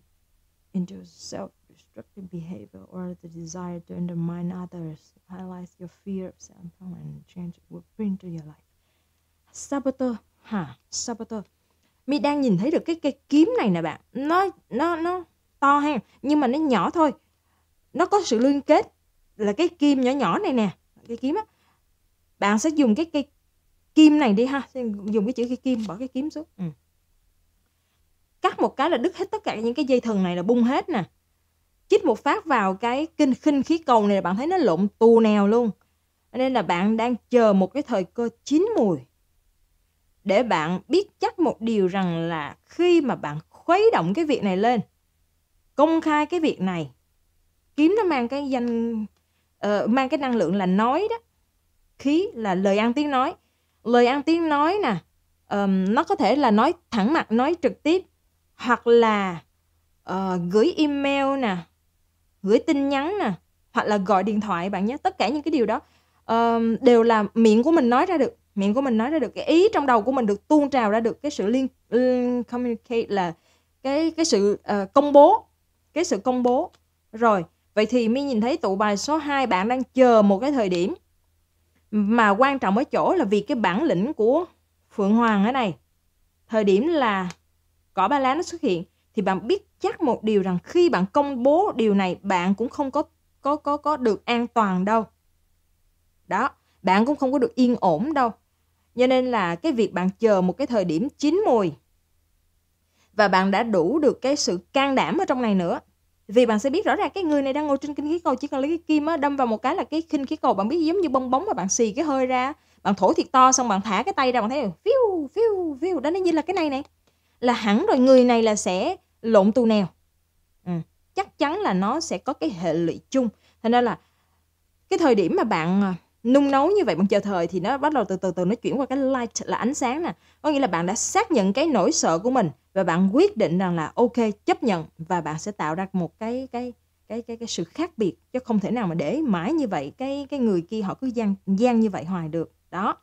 into self-destructive behavior or the desire to undermine others highlights your fear of self and change will bring to your life saboteur hả saboteur mi đang nhìn thấy được cái cái kiếm này nè bạn nó nó nó to ha nhưng mà nó nhỏ thôi nó có sự liên kết là cái kim nhỏ nhỏ này nè cái kiếm á bạn sẽ dùng cái cây kim này đi ha dùng cái chữ cái kim bỏ cái kiếm xuống ừ. cắt một cái là đứt hết tất cả những cái dây thần này là bung hết nè chích một phát vào cái kinh khinh khí cầu này là bạn thấy nó lộn tù nèo luôn nên là bạn đang chờ một cái thời cơ chín mùi để bạn biết chắc một điều rằng là khi mà bạn khuấy động cái việc này lên công khai cái việc này kiếm nó mang cái danh uh, mang cái năng lượng là nói đó khí là lời ăn tiếng nói lời ăn tiếng nói nè um, nó có thể là nói thẳng mặt nói trực tiếp hoặc là uh, gửi email nè gửi tin nhắn nè hoặc là gọi điện thoại bạn nhé tất cả những cái điều đó um, đều là miệng của mình nói ra được miệng của mình nói ra được cái ý trong đầu của mình được tuôn trào ra được cái sự liên, liên communicate là cái cái sự uh, công bố cái sự công bố. Rồi, vậy thì mi nhìn thấy tụ bài số 2 bạn đang chờ một cái thời điểm mà quan trọng ở chỗ là vì cái bản lĩnh của Phượng Hoàng ở này Thời điểm là cỏ ba lá nó xuất hiện thì bạn biết chắc một điều rằng khi bạn công bố điều này bạn cũng không có có có có được an toàn đâu. Đó, bạn cũng không có được yên ổn đâu. Cho nên là cái việc bạn chờ một cái thời điểm chín mùi và bạn đã đủ được cái sự can đảm ở trong này nữa vì bạn sẽ biết rõ ràng cái người này đang ngồi trên kinh khí cầu chỉ cần lấy cái kim á, đâm vào một cái là cái khinh khí cầu bạn biết giống như bong bóng mà bạn xì cái hơi ra bạn thổi thiệt to xong bạn thả cái tay ra bạn thấy phiu phiu phiu đó nó như là cái này này là hẳn rồi người này là sẽ lộn tù nèo ừ. chắc chắn là nó sẽ có cái hệ lụy chung thành nên là cái thời điểm mà bạn à, nung nấu như vậy bằng chờ thời thì nó bắt đầu từ từ từ nó chuyển qua cái light là ánh sáng nè có nghĩa là bạn đã xác nhận cái nỗi sợ của mình và bạn quyết định rằng là ok chấp nhận và bạn sẽ tạo ra một cái cái cái cái cái sự khác biệt chứ không thể nào mà để mãi như vậy cái cái người kia họ cứ gian gian như vậy hoài được đó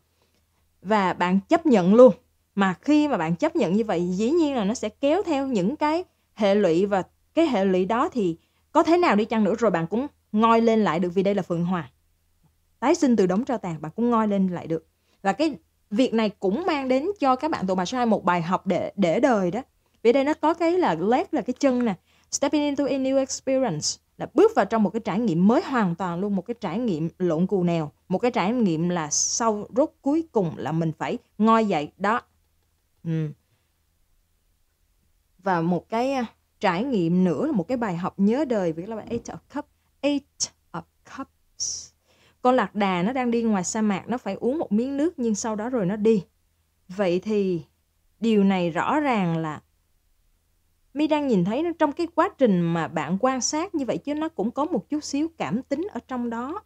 và bạn chấp nhận luôn mà khi mà bạn chấp nhận như vậy dĩ nhiên là nó sẽ kéo theo những cái hệ lụy và cái hệ lụy đó thì có thế nào đi chăng nữa rồi bạn cũng ngoi lên lại được vì đây là phượng hoàng tái sinh từ đống tro tàn bạn cũng ngoi lên lại được và cái việc này cũng mang đến cho các bạn tụ bà số 2 một bài học để để đời đó vì đây nó có cái là leg là cái chân nè stepping into a new experience là bước vào trong một cái trải nghiệm mới hoàn toàn luôn một cái trải nghiệm lộn cù nèo một cái trải nghiệm là sau rốt cuối cùng là mình phải ngoi dậy đó ừ. và một cái à, trải nghiệm nữa là một cái bài học nhớ đời với các bạn eight of cups eight of cups con lạc đà nó đang đi ngoài sa mạc nó phải uống một miếng nước nhưng sau đó rồi nó đi vậy thì điều này rõ ràng là mi đang nhìn thấy trong cái quá trình mà bạn quan sát như vậy chứ nó cũng có một chút xíu cảm tính ở trong đó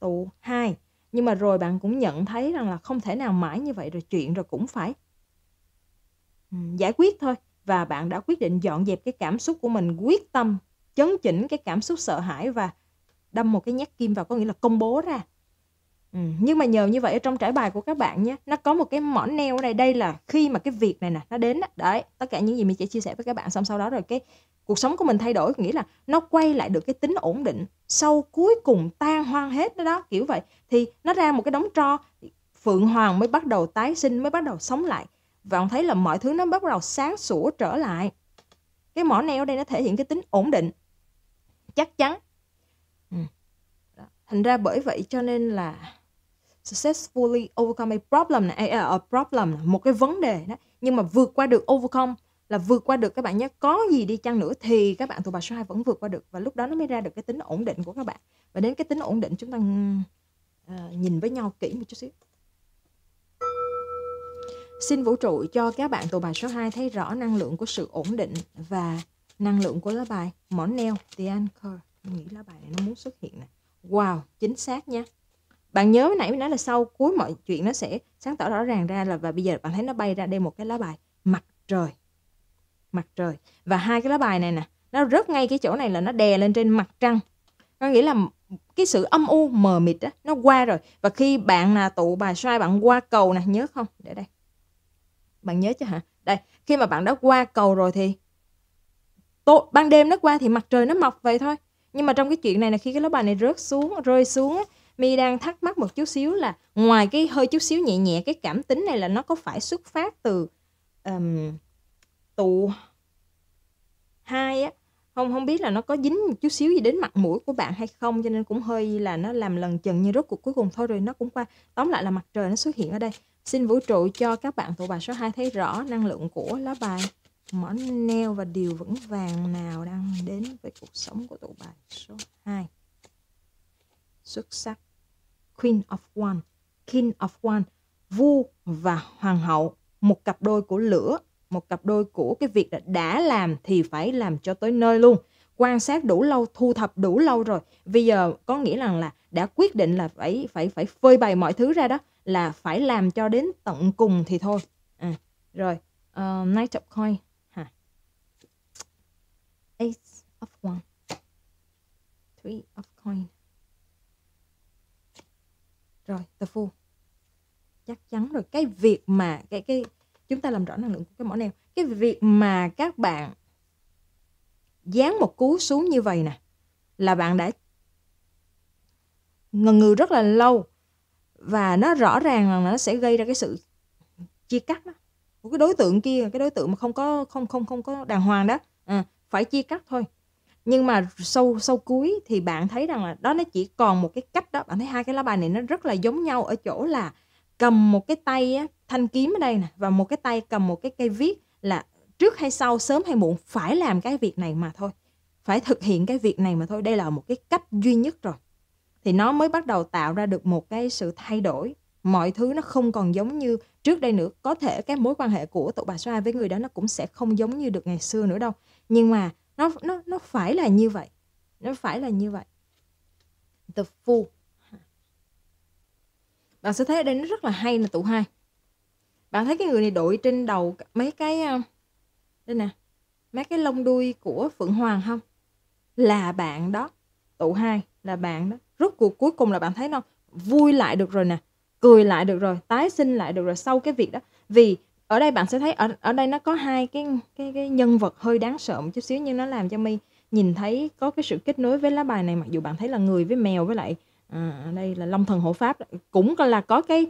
tụ hai nhưng mà rồi bạn cũng nhận thấy rằng là không thể nào mãi như vậy rồi chuyện rồi cũng phải ừ, giải quyết thôi và bạn đã quyết định dọn dẹp cái cảm xúc của mình quyết tâm chấn chỉnh cái cảm xúc sợ hãi và đâm một cái nhát kim vào có nghĩa là công bố ra ừ. nhưng mà nhờ như vậy ở trong trải bài của các bạn nhé nó có một cái mỏ neo ở đây đây là khi mà cái việc này nè nó đến đó, đấy tất cả những gì mình sẽ chia sẻ với các bạn xong sau đó rồi cái cuộc sống của mình thay đổi nghĩa là nó quay lại được cái tính ổn định sau cuối cùng tan hoang hết đó đó kiểu vậy thì nó ra một cái đống tro phượng hoàng mới bắt đầu tái sinh mới bắt đầu sống lại và ông thấy là mọi thứ nó bắt đầu sáng sủa trở lại cái mỏ neo đây nó thể hiện cái tính ổn định chắc chắn thành ra bởi vậy cho nên là successfully overcome a problem này a, problem này, một cái vấn đề đó nhưng mà vượt qua được overcome là vượt qua được các bạn nhé có gì đi chăng nữa thì các bạn thuộc bài số 2 vẫn vượt qua được và lúc đó nó mới ra được cái tính ổn định của các bạn và đến cái tính ổn định chúng ta uh, nhìn với nhau kỹ một chút xíu xin vũ trụ cho các bạn tụ bài số 2 thấy rõ năng lượng của sự ổn định và năng lượng của lá bài mỏ neo the anchor nghĩ lá bài này nó muốn xuất hiện này Wow, chính xác nha. Bạn nhớ nãy mình nói là sau cuối mọi chuyện nó sẽ sáng tỏ rõ ràng ra là và bây giờ bạn thấy nó bay ra đây một cái lá bài mặt trời. Mặt trời. Và hai cái lá bài này nè, nó rớt ngay cái chỗ này là nó đè lên trên mặt trăng. Có nghĩa là cái sự âm u mờ mịt đó, nó qua rồi. Và khi bạn là tụ bài xoay bạn qua cầu nè, nhớ không? Để đây. Bạn nhớ chứ hả? Đây, khi mà bạn đã qua cầu rồi thì Tô, ban đêm nó qua thì mặt trời nó mọc vậy thôi nhưng mà trong cái chuyện này là khi cái lá bài này rớt xuống rơi xuống á, mi đang thắc mắc một chút xíu là ngoài cái hơi chút xíu nhẹ nhẹ cái cảm tính này là nó có phải xuất phát từ um, tụ hai á không không biết là nó có dính một chút xíu gì đến mặt mũi của bạn hay không cho nên cũng hơi là nó làm lần chừng như rốt cuộc cuối cùng thôi rồi nó cũng qua tóm lại là mặt trời nó xuất hiện ở đây xin vũ trụ cho các bạn tụ bài số 2 thấy rõ năng lượng của lá bài mỏ neo và điều vững vàng nào đang đến với cuộc sống của tụ bài số 2 xuất sắc Queen of One King of One vua và hoàng hậu một cặp đôi của lửa một cặp đôi của cái việc đã, đã làm thì phải làm cho tới nơi luôn quan sát đủ lâu thu thập đủ lâu rồi bây giờ có nghĩa rằng là đã quyết định là phải phải phải phơi bày mọi thứ ra đó là phải làm cho đến tận cùng thì thôi à, rồi uh, Knight of Coin ace of one, three of coin. Rồi, the fool. Chắc chắn rồi. Cái việc mà cái cái chúng ta làm rõ năng lượng của cái mỏ neo. Cái việc mà các bạn dán một cú xuống như vậy nè là bạn đã ngần ngừ rất là lâu và nó rõ ràng là nó sẽ gây ra cái sự chia cắt đó của cái đối tượng kia cái đối tượng mà không có không không không có đàng hoàng đó à, phải chia cắt thôi nhưng mà sâu sâu cuối thì bạn thấy rằng là đó nó chỉ còn một cái cách đó bạn thấy hai cái lá bài này nó rất là giống nhau ở chỗ là cầm một cái tay á, thanh kiếm ở đây nè và một cái tay cầm một cái cây viết là trước hay sau sớm hay muộn phải làm cái việc này mà thôi phải thực hiện cái việc này mà thôi đây là một cái cách duy nhất rồi thì nó mới bắt đầu tạo ra được một cái sự thay đổi mọi thứ nó không còn giống như trước đây nữa có thể cái mối quan hệ của tụ bà số 2 với người đó nó cũng sẽ không giống như được ngày xưa nữa đâu nhưng mà nó nó nó phải là như vậy nó phải là như vậy the fool bạn sẽ thấy ở đây nó rất là hay là tụ hai bạn thấy cái người này đội trên đầu mấy cái ờ, đây nè mấy cái lông đuôi của phượng hoàng không là bạn đó tụ hai là bạn đó rốt cuộc cuối cùng là bạn thấy không vui lại được rồi nè cười lại được rồi tái sinh lại được rồi sau cái việc đó vì ở đây bạn sẽ thấy ở ở đây nó có hai cái cái cái nhân vật hơi đáng sợ một chút xíu nhưng nó làm cho mi nhìn thấy có cái sự kết nối với lá bài này mặc dù bạn thấy là người với mèo với lại à, ở đây là long thần hộ pháp cũng là có cái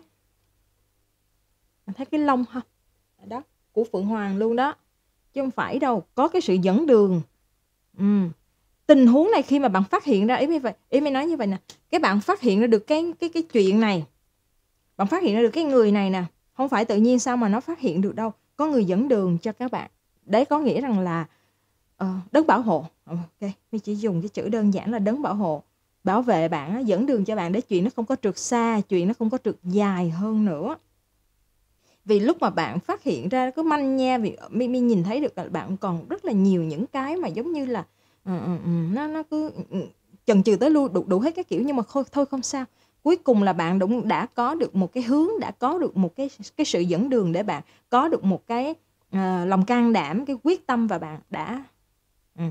bạn thấy cái long ha đó của phượng hoàng luôn đó chứ không phải đâu có cái sự dẫn đường ừ. tình huống này khi mà bạn phát hiện ra ý mình vậy ý mình nói như vậy nè cái bạn phát hiện ra được cái cái cái chuyện này bạn phát hiện ra được cái người này nè không phải tự nhiên sao mà nó phát hiện được đâu có người dẫn đường cho các bạn đấy có nghĩa rằng là uh, đấng bảo hộ ok mình chỉ dùng cái chữ đơn giản là đấng bảo hộ bảo vệ bạn dẫn đường cho bạn để chuyện nó không có trượt xa chuyện nó không có trượt dài hơn nữa vì lúc mà bạn phát hiện ra cứ manh nha vì mi mi nhìn thấy được là bạn còn rất là nhiều những cái mà giống như là uh, uh, uh, nó nó cứ ừ, ừ, chần chừ tới luôn đủ đủ hết các kiểu nhưng mà thôi thôi không sao cuối cùng là bạn cũng đã có được một cái hướng đã có được một cái cái sự dẫn đường để bạn có được một cái uh, lòng can đảm cái quyết tâm và bạn đã ừ,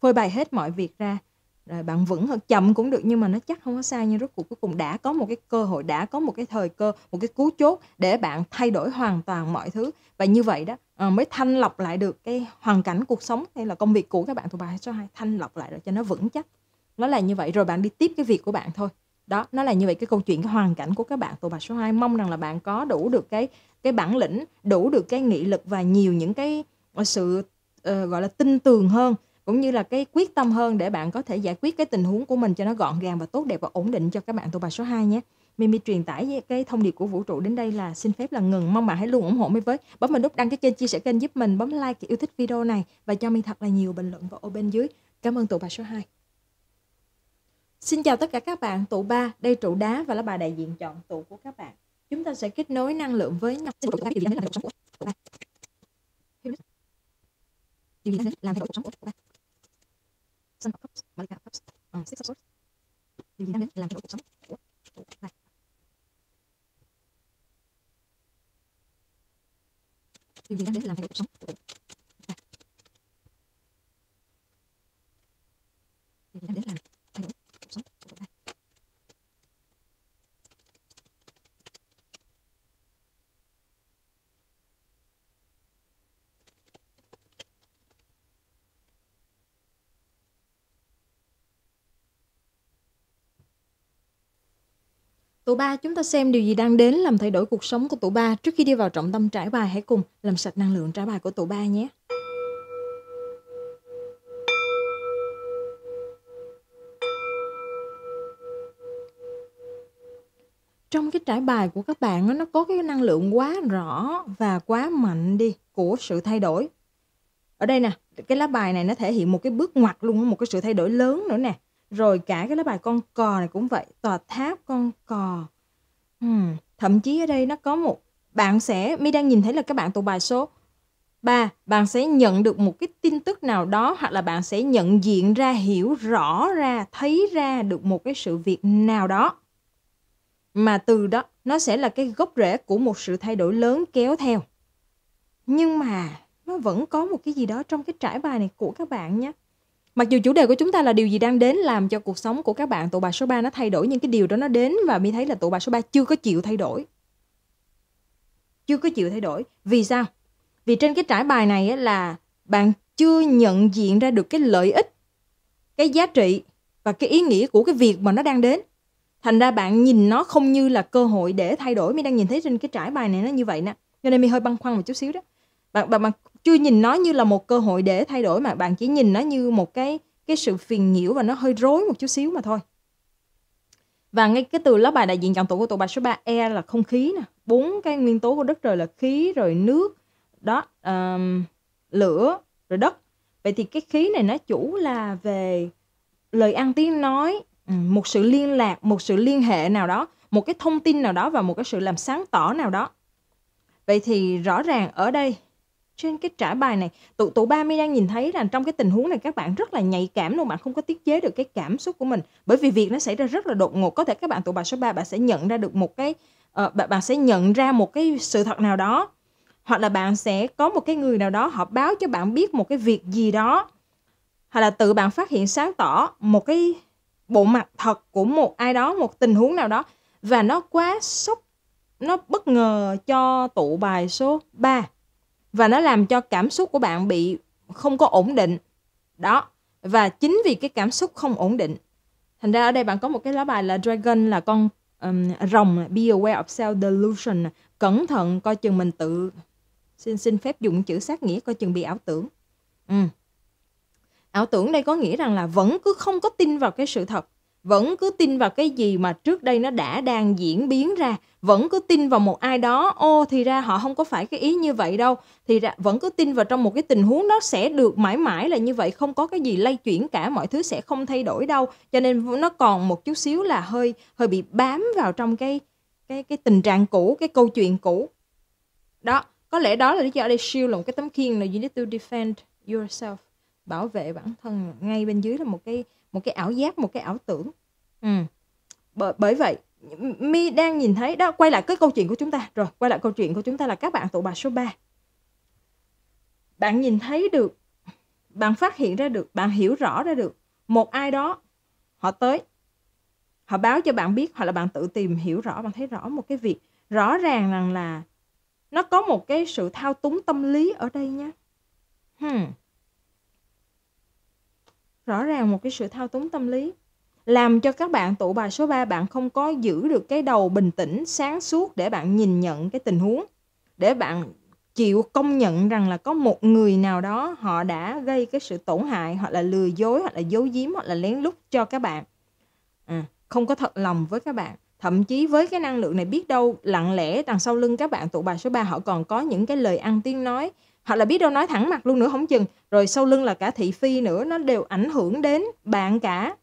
phơi bày hết mọi việc ra rồi bạn vững hơn chậm cũng được nhưng mà nó chắc không có sai nhưng rốt cuộc cuối cùng đã có một cái cơ hội đã có một cái thời cơ một cái cú chốt để bạn thay đổi hoàn toàn mọi thứ và như vậy đó à, mới thanh lọc lại được cái hoàn cảnh cuộc sống hay là công việc của các bạn thuộc bài số 2 thanh lọc lại rồi cho nó vững chắc nó là như vậy rồi bạn đi tiếp cái việc của bạn thôi đó nó là như vậy cái câu chuyện cái hoàn cảnh của các bạn tụ bạch số 2 mong rằng là bạn có đủ được cái cái bản lĩnh đủ được cái nghị lực và nhiều những cái ờ, sự uh, gọi là tin tưởng hơn cũng như là cái quyết tâm hơn để bạn có thể giải quyết cái tình huống của mình cho nó gọn gàng và tốt đẹp và ổn định cho các bạn tụ bạch số 2 nhé. Mimi truyền tải cái thông điệp của vũ trụ đến đây là xin phép là ngừng. Mong bạn hãy luôn ủng hộ mình với. Bấm mình nút đăng ký kênh, chia sẻ kênh giúp mình. Bấm like, yêu thích video này và cho mình thật là nhiều bình luận và ô bên dưới. Cảm ơn tụ bạch số 2. Xin chào tất cả các bạn, tụ ba, đây trụ đá và là bà đại diện chọn tụ của các bạn. Chúng ta sẽ kết nối năng lượng với nhau. Điều gì đang đến làm thay cuộc sống của Tụ ba chúng ta xem điều gì đang đến làm thay đổi cuộc sống của tụ ba trước khi đi vào trọng tâm trải bài hãy cùng làm sạch năng lượng trải bài của tụ ba nhé. trong cái trải bài của các bạn đó, nó có cái năng lượng quá rõ và quá mạnh đi của sự thay đổi ở đây nè cái lá bài này nó thể hiện một cái bước ngoặt luôn một cái sự thay đổi lớn nữa nè rồi cả cái lá bài con cò này cũng vậy, tòa tháp con cò. Hmm, thậm chí ở đây nó có một bạn sẽ mi đang nhìn thấy là các bạn tụ bài số 3, bạn sẽ nhận được một cái tin tức nào đó hoặc là bạn sẽ nhận diện ra, hiểu rõ ra, thấy ra được một cái sự việc nào đó. Mà từ đó nó sẽ là cái gốc rễ của một sự thay đổi lớn kéo theo. Nhưng mà nó vẫn có một cái gì đó trong cái trải bài này của các bạn nhé. Mặc dù chủ đề của chúng ta là điều gì đang đến làm cho cuộc sống của các bạn tụ bà số 3 nó thay đổi nhưng cái điều đó nó đến và mi thấy là tụ bà số 3 chưa có chịu thay đổi. Chưa có chịu thay đổi. Vì sao? Vì trên cái trải bài này là bạn chưa nhận diện ra được cái lợi ích, cái giá trị và cái ý nghĩa của cái việc mà nó đang đến. Thành ra bạn nhìn nó không như là cơ hội để thay đổi. Mi đang nhìn thấy trên cái trải bài này nó như vậy nè. Cho nên mi hơi băn khoăn một chút xíu đó. Bạn, bạn, bạn chưa nhìn nó như là một cơ hội để thay đổi mà bạn chỉ nhìn nó như một cái cái sự phiền nhiễu và nó hơi rối một chút xíu mà thôi và ngay cái từ lá bài đại diện chọn tủ của tụ bài số 3 e là không khí nè bốn cái nguyên tố của đất trời là khí rồi nước đó um, lửa rồi đất vậy thì cái khí này nó chủ là về lời ăn tiếng nói một sự liên lạc một sự liên hệ nào đó một cái thông tin nào đó và một cái sự làm sáng tỏ nào đó vậy thì rõ ràng ở đây trên cái trả bài này tụ tụ ba mi đang nhìn thấy là trong cái tình huống này các bạn rất là nhạy cảm luôn bạn không có tiết chế được cái cảm xúc của mình bởi vì việc nó xảy ra rất là đột ngột có thể các bạn tụ bài số 3 bạn sẽ nhận ra được một cái uh, bạn sẽ nhận ra một cái sự thật nào đó hoặc là bạn sẽ có một cái người nào đó họ báo cho bạn biết một cái việc gì đó hoặc là tự bạn phát hiện sáng tỏ một cái bộ mặt thật của một ai đó một tình huống nào đó và nó quá sốc nó bất ngờ cho tụ bài số 3 và nó làm cho cảm xúc của bạn bị không có ổn định đó và chính vì cái cảm xúc không ổn định thành ra ở đây bạn có một cái lá bài là dragon là con um, rồng be aware of self delusion cẩn thận coi chừng mình tự xin xin phép dùng chữ sát nghĩa coi chừng bị ảo tưởng ừ. ảo tưởng đây có nghĩa rằng là vẫn cứ không có tin vào cái sự thật vẫn cứ tin vào cái gì mà trước đây nó đã đang diễn biến ra vẫn cứ tin vào một ai đó ô thì ra họ không có phải cái ý như vậy đâu thì ra, vẫn cứ tin vào trong một cái tình huống nó sẽ được mãi mãi là như vậy không có cái gì lay chuyển cả mọi thứ sẽ không thay đổi đâu cho nên nó còn một chút xíu là hơi hơi bị bám vào trong cái cái cái tình trạng cũ cái câu chuyện cũ đó có lẽ đó là lý do ở đây siêu là một cái tấm khiên là you need to defend yourself bảo vệ bản thân ngay bên dưới là một cái một cái ảo giác một cái ảo tưởng ừ. bởi, bởi vậy mi đang nhìn thấy đó quay lại cái câu chuyện của chúng ta rồi quay lại câu chuyện của chúng ta là các bạn tụ bà số 3 bạn nhìn thấy được bạn phát hiện ra được bạn hiểu rõ ra được một ai đó họ tới họ báo cho bạn biết hoặc là bạn tự tìm hiểu rõ bạn thấy rõ một cái việc rõ ràng rằng là nó có một cái sự thao túng tâm lý ở đây nhé hmm rõ ràng một cái sự thao túng tâm lý làm cho các bạn tụ bài số 3 bạn không có giữ được cái đầu bình tĩnh sáng suốt để bạn nhìn nhận cái tình huống để bạn chịu công nhận rằng là có một người nào đó họ đã gây cái sự tổn hại hoặc là lừa dối hoặc là giấu giếm hoặc là lén lút cho các bạn à, không có thật lòng với các bạn thậm chí với cái năng lượng này biết đâu lặng lẽ đằng sau lưng các bạn tụ bài số 3 họ còn có những cái lời ăn tiếng nói hoặc là biết đâu nói thẳng mặt luôn nữa không chừng rồi sau lưng là cả thị phi nữa nó đều ảnh hưởng đến bạn cả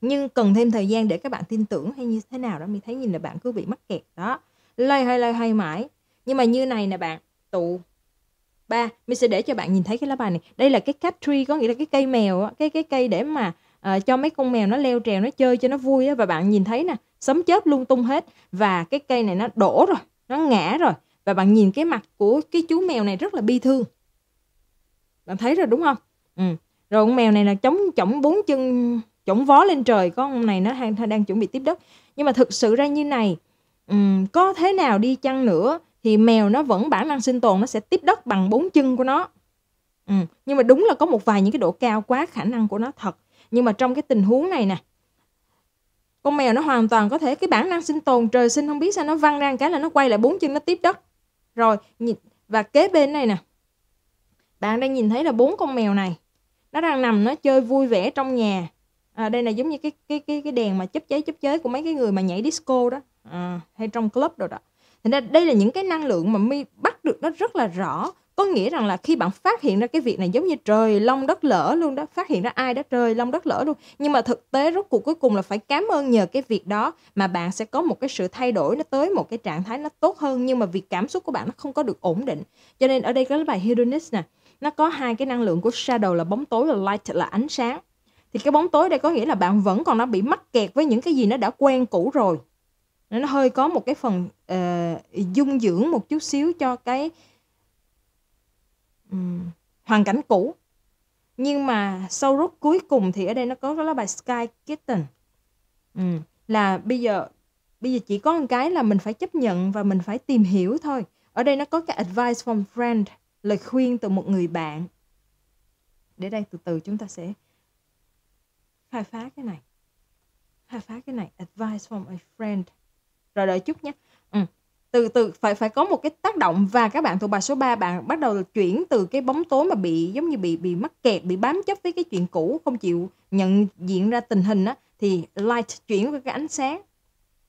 nhưng cần thêm thời gian để các bạn tin tưởng hay như thế nào đó mình thấy nhìn là bạn cứ bị mắc kẹt đó lay hay lay hay mãi nhưng mà như này nè bạn tụ ba mình sẽ để cho bạn nhìn thấy cái lá bài này đây là cái cat tree có nghĩa là cái cây mèo cái cái cây để mà uh, cho mấy con mèo nó leo trèo nó chơi cho nó vui á và bạn nhìn thấy nè sấm chớp lung tung hết và cái cây này nó đổ rồi nó ngã rồi và bạn nhìn cái mặt của cái chú mèo này rất là bi thương bạn thấy rồi đúng không ừ. rồi con mèo này là chống chổng bốn chân chổng vó lên trời con này nó đang, đang chuẩn bị tiếp đất nhưng mà thực sự ra như này um, có thế nào đi chăng nữa thì mèo nó vẫn bản năng sinh tồn nó sẽ tiếp đất bằng bốn chân của nó ừ. nhưng mà đúng là có một vài những cái độ cao quá khả năng của nó thật nhưng mà trong cái tình huống này nè con mèo nó hoàn toàn có thể cái bản năng sinh tồn trời sinh không biết sao nó văng ra cái là nó quay lại bốn chân nó tiếp đất rồi, và kế bên này nè. Bạn đang nhìn thấy là bốn con mèo này. Nó đang nằm nó chơi vui vẻ trong nhà. À, đây là giống như cái cái cái cái đèn mà chớp cháy chớp cháy của mấy cái người mà nhảy disco đó, à, hay trong club rồi đó. Thành ra đây là những cái năng lượng mà mi bắt được nó rất là rõ có nghĩa rằng là khi bạn phát hiện ra cái việc này giống như trời long đất lỡ luôn đó phát hiện ra ai đó trời long đất lỡ luôn nhưng mà thực tế rốt cuộc cuối cùng là phải cảm ơn nhờ cái việc đó mà bạn sẽ có một cái sự thay đổi nó tới một cái trạng thái nó tốt hơn nhưng mà việc cảm xúc của bạn nó không có được ổn định cho nên ở đây có cái bài hedonist nè nó có hai cái năng lượng của shadow là bóng tối và light là ánh sáng thì cái bóng tối đây có nghĩa là bạn vẫn còn nó bị mắc kẹt với những cái gì nó đã quen cũ rồi nó hơi có một cái phần uh, dung dưỡng một chút xíu cho cái um, hoàn cảnh cũ nhưng mà sau rút cuối cùng thì ở đây nó có rất là bài Sky Kitten um, là bây giờ bây giờ chỉ có một cái là mình phải chấp nhận và mình phải tìm hiểu thôi ở đây nó có cái advice from friend lời khuyên từ một người bạn để đây từ từ chúng ta sẽ khai phá cái này khai phá cái này advice from a friend rồi đợi chút nhé từ từ phải phải có một cái tác động và các bạn thuộc bài số 3 bạn bắt đầu chuyển từ cái bóng tối mà bị giống như bị bị mắc kẹt bị bám chấp với cái chuyện cũ không chịu nhận diện ra tình hình á thì light chuyển qua cái ánh sáng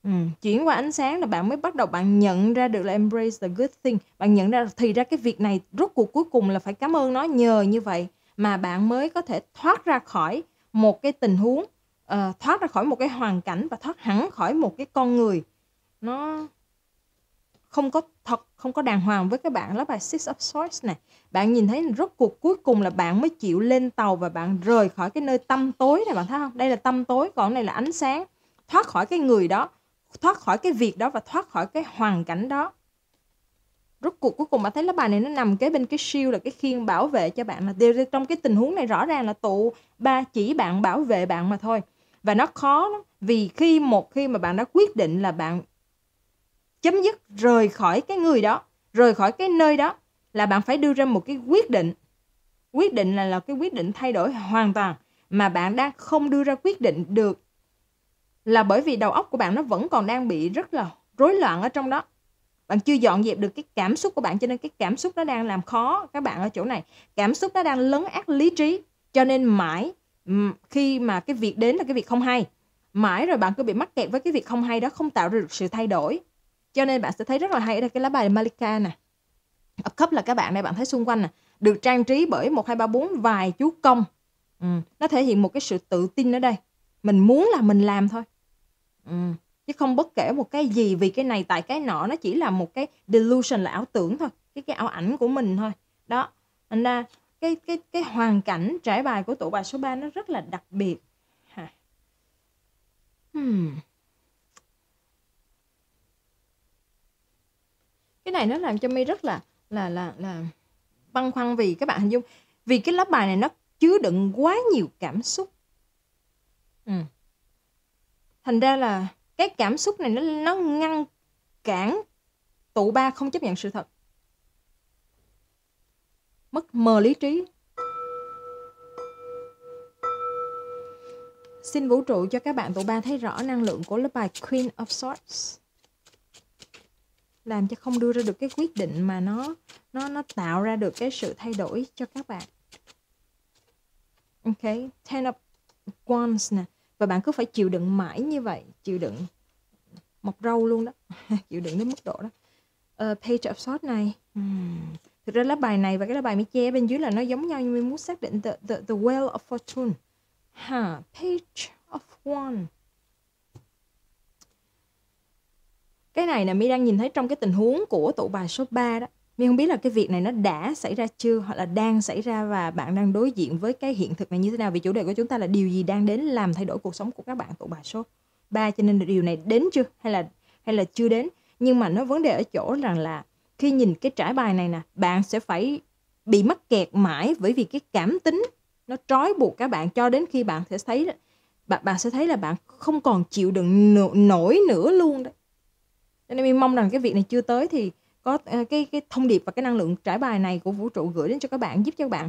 Ừ, chuyển qua ánh sáng là bạn mới bắt đầu bạn nhận ra được là embrace the good thing bạn nhận ra thì ra cái việc này rốt cuộc cuối cùng là phải cảm ơn nó nhờ như vậy mà bạn mới có thể thoát ra khỏi một cái tình huống uh, thoát ra khỏi một cái hoàn cảnh và thoát hẳn khỏi một cái con người nó không có thật không có đàng hoàng với các bạn lá bài Six of Swords này bạn nhìn thấy rốt cuộc cuối cùng là bạn mới chịu lên tàu và bạn rời khỏi cái nơi tâm tối này bạn thấy không đây là tâm tối còn này là ánh sáng thoát khỏi cái người đó thoát khỏi cái việc đó và thoát khỏi cái hoàn cảnh đó rốt cuộc cuối cùng bạn thấy lá bài này nó nằm kế bên cái siêu là cái khiên bảo vệ cho bạn là điều trong cái tình huống này rõ ràng là tụ ba chỉ bạn bảo vệ bạn mà thôi và nó khó lắm vì khi một khi mà bạn đã quyết định là bạn chấm dứt rời khỏi cái người đó, rời khỏi cái nơi đó là bạn phải đưa ra một cái quyết định. Quyết định là là cái quyết định thay đổi hoàn toàn mà bạn đang không đưa ra quyết định được là bởi vì đầu óc của bạn nó vẫn còn đang bị rất là rối loạn ở trong đó. Bạn chưa dọn dẹp được cái cảm xúc của bạn cho nên cái cảm xúc nó đang làm khó các bạn ở chỗ này. Cảm xúc nó đang lấn át lý trí cho nên mãi khi mà cái việc đến là cái việc không hay mãi rồi bạn cứ bị mắc kẹt với cái việc không hay đó không tạo ra được sự thay đổi cho nên bạn sẽ thấy rất là hay ở đây cái lá bài Malika nè up cấp là các bạn này bạn thấy xung quanh nè được trang trí bởi một hai ba bốn vài chú công ừ. nó thể hiện một cái sự tự tin ở đây mình muốn là mình làm thôi ừ. chứ không bất kể một cái gì vì cái này tại cái nọ nó chỉ là một cái delusion là ảo tưởng thôi cái cái ảo ảnh của mình thôi đó anh ra cái cái cái hoàn cảnh trải bài của tụ bài số 3 nó rất là đặc biệt ha. Hmm. cái này nó làm cho mi rất là là là là băn khoăn vì các bạn hình dung vì cái lá bài này nó chứa đựng quá nhiều cảm xúc ừ. thành ra là cái cảm xúc này nó nó ngăn cản tụ ba không chấp nhận sự thật mất mờ lý trí xin vũ trụ cho các bạn tụ ba thấy rõ năng lượng của lớp bài Queen of Swords làm cho không đưa ra được cái quyết định mà nó nó nó tạo ra được cái sự thay đổi cho các bạn ok ten of wands nè và bạn cứ phải chịu đựng mãi như vậy chịu đựng mọc râu luôn đó chịu đựng đến mức độ đó uh, page of swords này hmm. thực ra lá bài này và cái lá bài mới che bên dưới là nó giống nhau nhưng mình muốn xác định the the, the well of fortune ha huh. page of wands. Cái này là mi đang nhìn thấy trong cái tình huống của tụ bài số 3 đó. mi không biết là cái việc này nó đã xảy ra chưa hoặc là đang xảy ra và bạn đang đối diện với cái hiện thực này như thế nào vì chủ đề của chúng ta là điều gì đang đến làm thay đổi cuộc sống của các bạn tụ bài số 3 cho nên điều này đến chưa hay là hay là chưa đến. Nhưng mà nó vấn đề ở chỗ rằng là khi nhìn cái trải bài này nè, bạn sẽ phải bị mắc kẹt mãi bởi vì cái cảm tính nó trói buộc các bạn cho đến khi bạn sẽ thấy bạn bạn sẽ thấy là bạn không còn chịu đựng nổi nữa luôn đấy cho nên mình mong rằng cái việc này chưa tới thì có ờ, cái cái thông điệp và cái năng lượng trải bài này của vũ trụ gửi đến cho các bạn giúp cho các bạn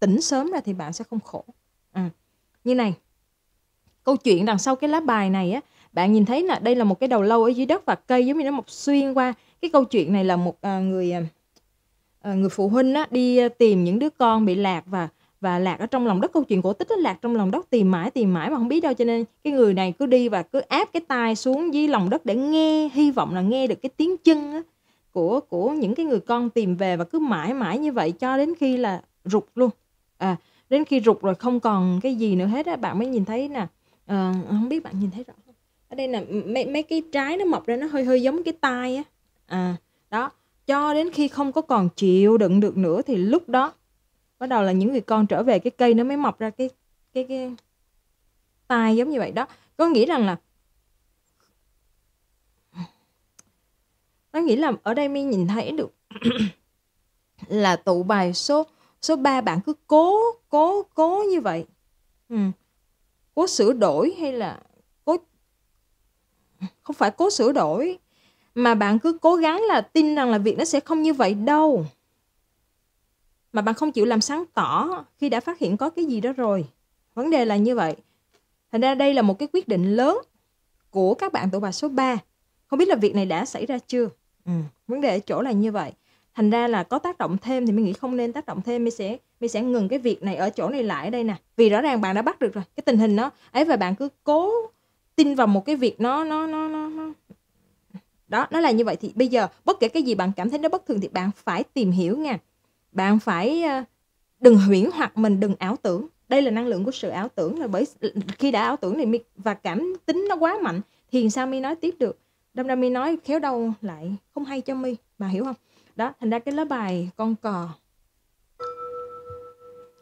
tỉnh sớm ra thì bạn sẽ không khổ à, như này câu chuyện đằng sau cái lá bài này á bạn nhìn thấy là đây là một cái đầu lâu ở dưới đất và cây giống như nó mọc xuyên qua cái câu chuyện này là một à, người à, người phụ huynh á, đi tìm những đứa con bị lạc và và lạc ở trong lòng đất câu chuyện cổ tích nó lạc trong lòng đất tìm mãi tìm mãi mà không biết đâu cho nên cái người này cứ đi và cứ áp cái tai xuống dưới lòng đất để nghe hy vọng là nghe được cái tiếng chân á, của của những cái người con tìm về và cứ mãi mãi như vậy cho đến khi là rụt luôn à đến khi rụt rồi không còn cái gì nữa hết á bạn mới nhìn thấy nè à, không biết bạn nhìn thấy rõ không ở đây là mấy mấy cái trái nó mọc ra nó hơi hơi giống cái tai á à đó cho đến khi không có còn chịu đựng được nữa thì lúc đó bắt đầu là những người con trở về cái cây nó mới mọc ra cái cái cái tai giống như vậy đó có nghĩa rằng là nó nghĩ là ở đây mi nhìn thấy được là tụ bài số số 3 bạn cứ cố cố cố như vậy ừ. cố sửa đổi hay là cố không phải cố sửa đổi mà bạn cứ cố gắng là tin rằng là việc nó sẽ không như vậy đâu mà bạn không chịu làm sáng tỏ khi đã phát hiện có cái gì đó rồi vấn đề là như vậy thành ra đây là một cái quyết định lớn của các bạn tụ bà số 3 không biết là việc này đã xảy ra chưa ừ. vấn đề ở chỗ là như vậy thành ra là có tác động thêm thì mình nghĩ không nên tác động thêm mình sẽ mình sẽ ngừng cái việc này ở chỗ này lại ở đây nè vì rõ ràng bạn đã bắt được rồi cái tình hình nó ấy và bạn cứ cố tin vào một cái việc nó nó nó nó, nó đó nó là như vậy thì bây giờ bất kể cái gì bạn cảm thấy nó bất thường thì bạn phải tìm hiểu nha bạn phải ờ, đừng huyễn hoặc mình đừng ảo tưởng đây là năng lượng của sự ảo tưởng là bởi khi đã ảo tưởng thì và cảm tính nó quá mạnh thì sao mi nói tiếp được đâm ra mi nói khéo đâu lại không hay cho mi mà hiểu không đó thành ra cái lá bài con cò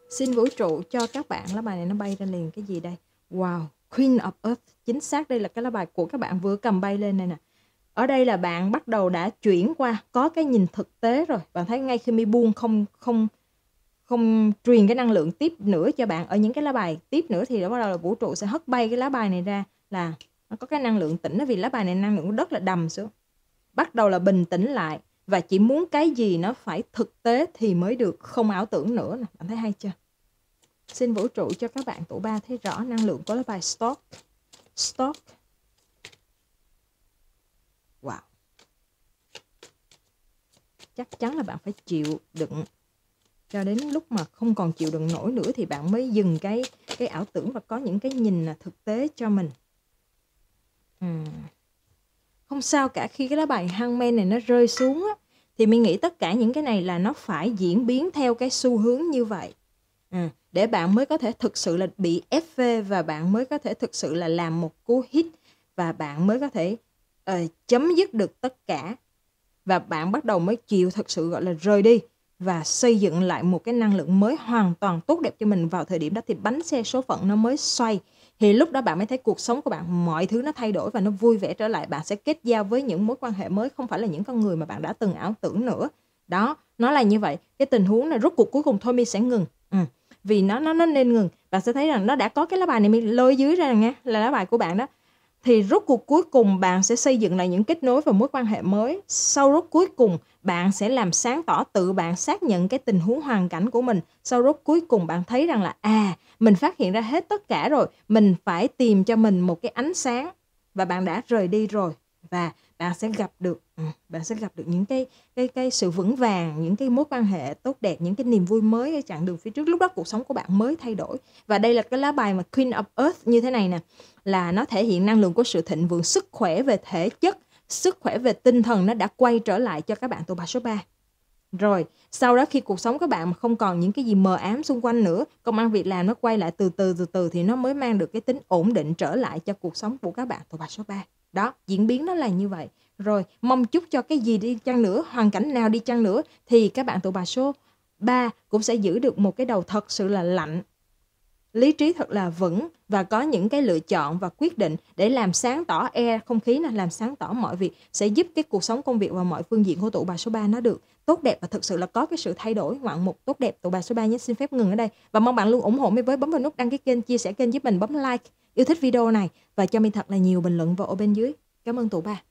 xin vũ trụ cho các bạn lá bài này nó bay ra liền cái gì đây wow Queen of Earth chính xác đây là cái lá bài của các bạn vừa cầm bay lên này nè ở đây là bạn bắt đầu đã chuyển qua có cái nhìn thực tế rồi bạn thấy ngay khi mi buông không không không truyền cái năng lượng tiếp nữa cho bạn ở những cái lá bài tiếp nữa thì đó bắt đầu là vũ trụ sẽ hất bay cái lá bài này ra là nó có cái năng lượng tĩnh đó vì lá bài này năng lượng của đất là đầm xuống bắt đầu là bình tĩnh lại và chỉ muốn cái gì nó phải thực tế thì mới được không ảo tưởng nữa nè bạn thấy hay chưa xin vũ trụ cho các bạn tụ ba thấy rõ năng lượng của lá bài stock stock chắc chắn là bạn phải chịu đựng ừ. cho đến lúc mà không còn chịu đựng nổi nữa thì bạn mới dừng cái cái ảo tưởng và có những cái nhìn là thực tế cho mình uhm. không sao cả khi cái lá bài hang men này nó rơi xuống á, thì mình nghĩ tất cả những cái này là nó phải diễn biến theo cái xu hướng như vậy à, để bạn mới có thể thực sự là bị ép phê và bạn mới có thể thực sự là làm một cú hit và bạn mới có thể uh, chấm dứt được tất cả và bạn bắt đầu mới chịu thật sự gọi là rời đi và xây dựng lại một cái năng lượng mới hoàn toàn tốt đẹp cho mình vào thời điểm đó thì bánh xe số phận nó mới xoay thì lúc đó bạn mới thấy cuộc sống của bạn mọi thứ nó thay đổi và nó vui vẻ trở lại bạn sẽ kết giao với những mối quan hệ mới không phải là những con người mà bạn đã từng ảo tưởng nữa đó nó là như vậy cái tình huống này rốt cuộc cuối cùng thôi mi sẽ ngừng ừ. vì nó nó nó nên ngừng bạn sẽ thấy rằng nó đã có cái lá bài này mi lôi dưới ra nghe là lá bài của bạn đó thì rốt cuộc cuối cùng bạn sẽ xây dựng lại những kết nối và mối quan hệ mới sau rốt cuối cùng bạn sẽ làm sáng tỏ tự bạn xác nhận cái tình huống hoàn cảnh của mình sau rốt cuối cùng bạn thấy rằng là à mình phát hiện ra hết tất cả rồi mình phải tìm cho mình một cái ánh sáng và bạn đã rời đi rồi và bạn sẽ gặp được ừ, bạn sẽ gặp được những cái cái cái sự vững vàng những cái mối quan hệ tốt đẹp những cái niềm vui mới ở chặng đường phía trước lúc đó cuộc sống của bạn mới thay đổi và đây là cái lá bài mà Queen of Earth như thế này nè là nó thể hiện năng lượng của sự thịnh vượng sức khỏe về thể chất, sức khỏe về tinh thần nó đã quay trở lại cho các bạn tuổi bài số 3. Rồi, sau đó khi cuộc sống các bạn mà không còn những cái gì mờ ám xung quanh nữa, công ăn việc làm nó quay lại từ từ từ từ thì nó mới mang được cái tính ổn định trở lại cho cuộc sống của các bạn tuổi bài số 3. Đó, diễn biến nó là như vậy. Rồi, mong chúc cho cái gì đi chăng nữa, hoàn cảnh nào đi chăng nữa thì các bạn tuổi bà số 3 cũng sẽ giữ được một cái đầu thật sự là lạnh lý trí thật là vững và có những cái lựa chọn và quyết định để làm sáng tỏ e không khí là làm sáng tỏ mọi việc sẽ giúp cái cuộc sống công việc và mọi phương diện của tụ bà số 3 nó được tốt đẹp và thực sự là có cái sự thay đổi ngoạn mục tốt đẹp tụ bà số 3 nhé xin phép ngừng ở đây và mong bạn luôn ủng hộ mình với bấm vào nút đăng ký kênh chia sẻ kênh giúp mình bấm like yêu thích video này và cho mình thật là nhiều bình luận vào ô bên dưới cảm ơn tụ bà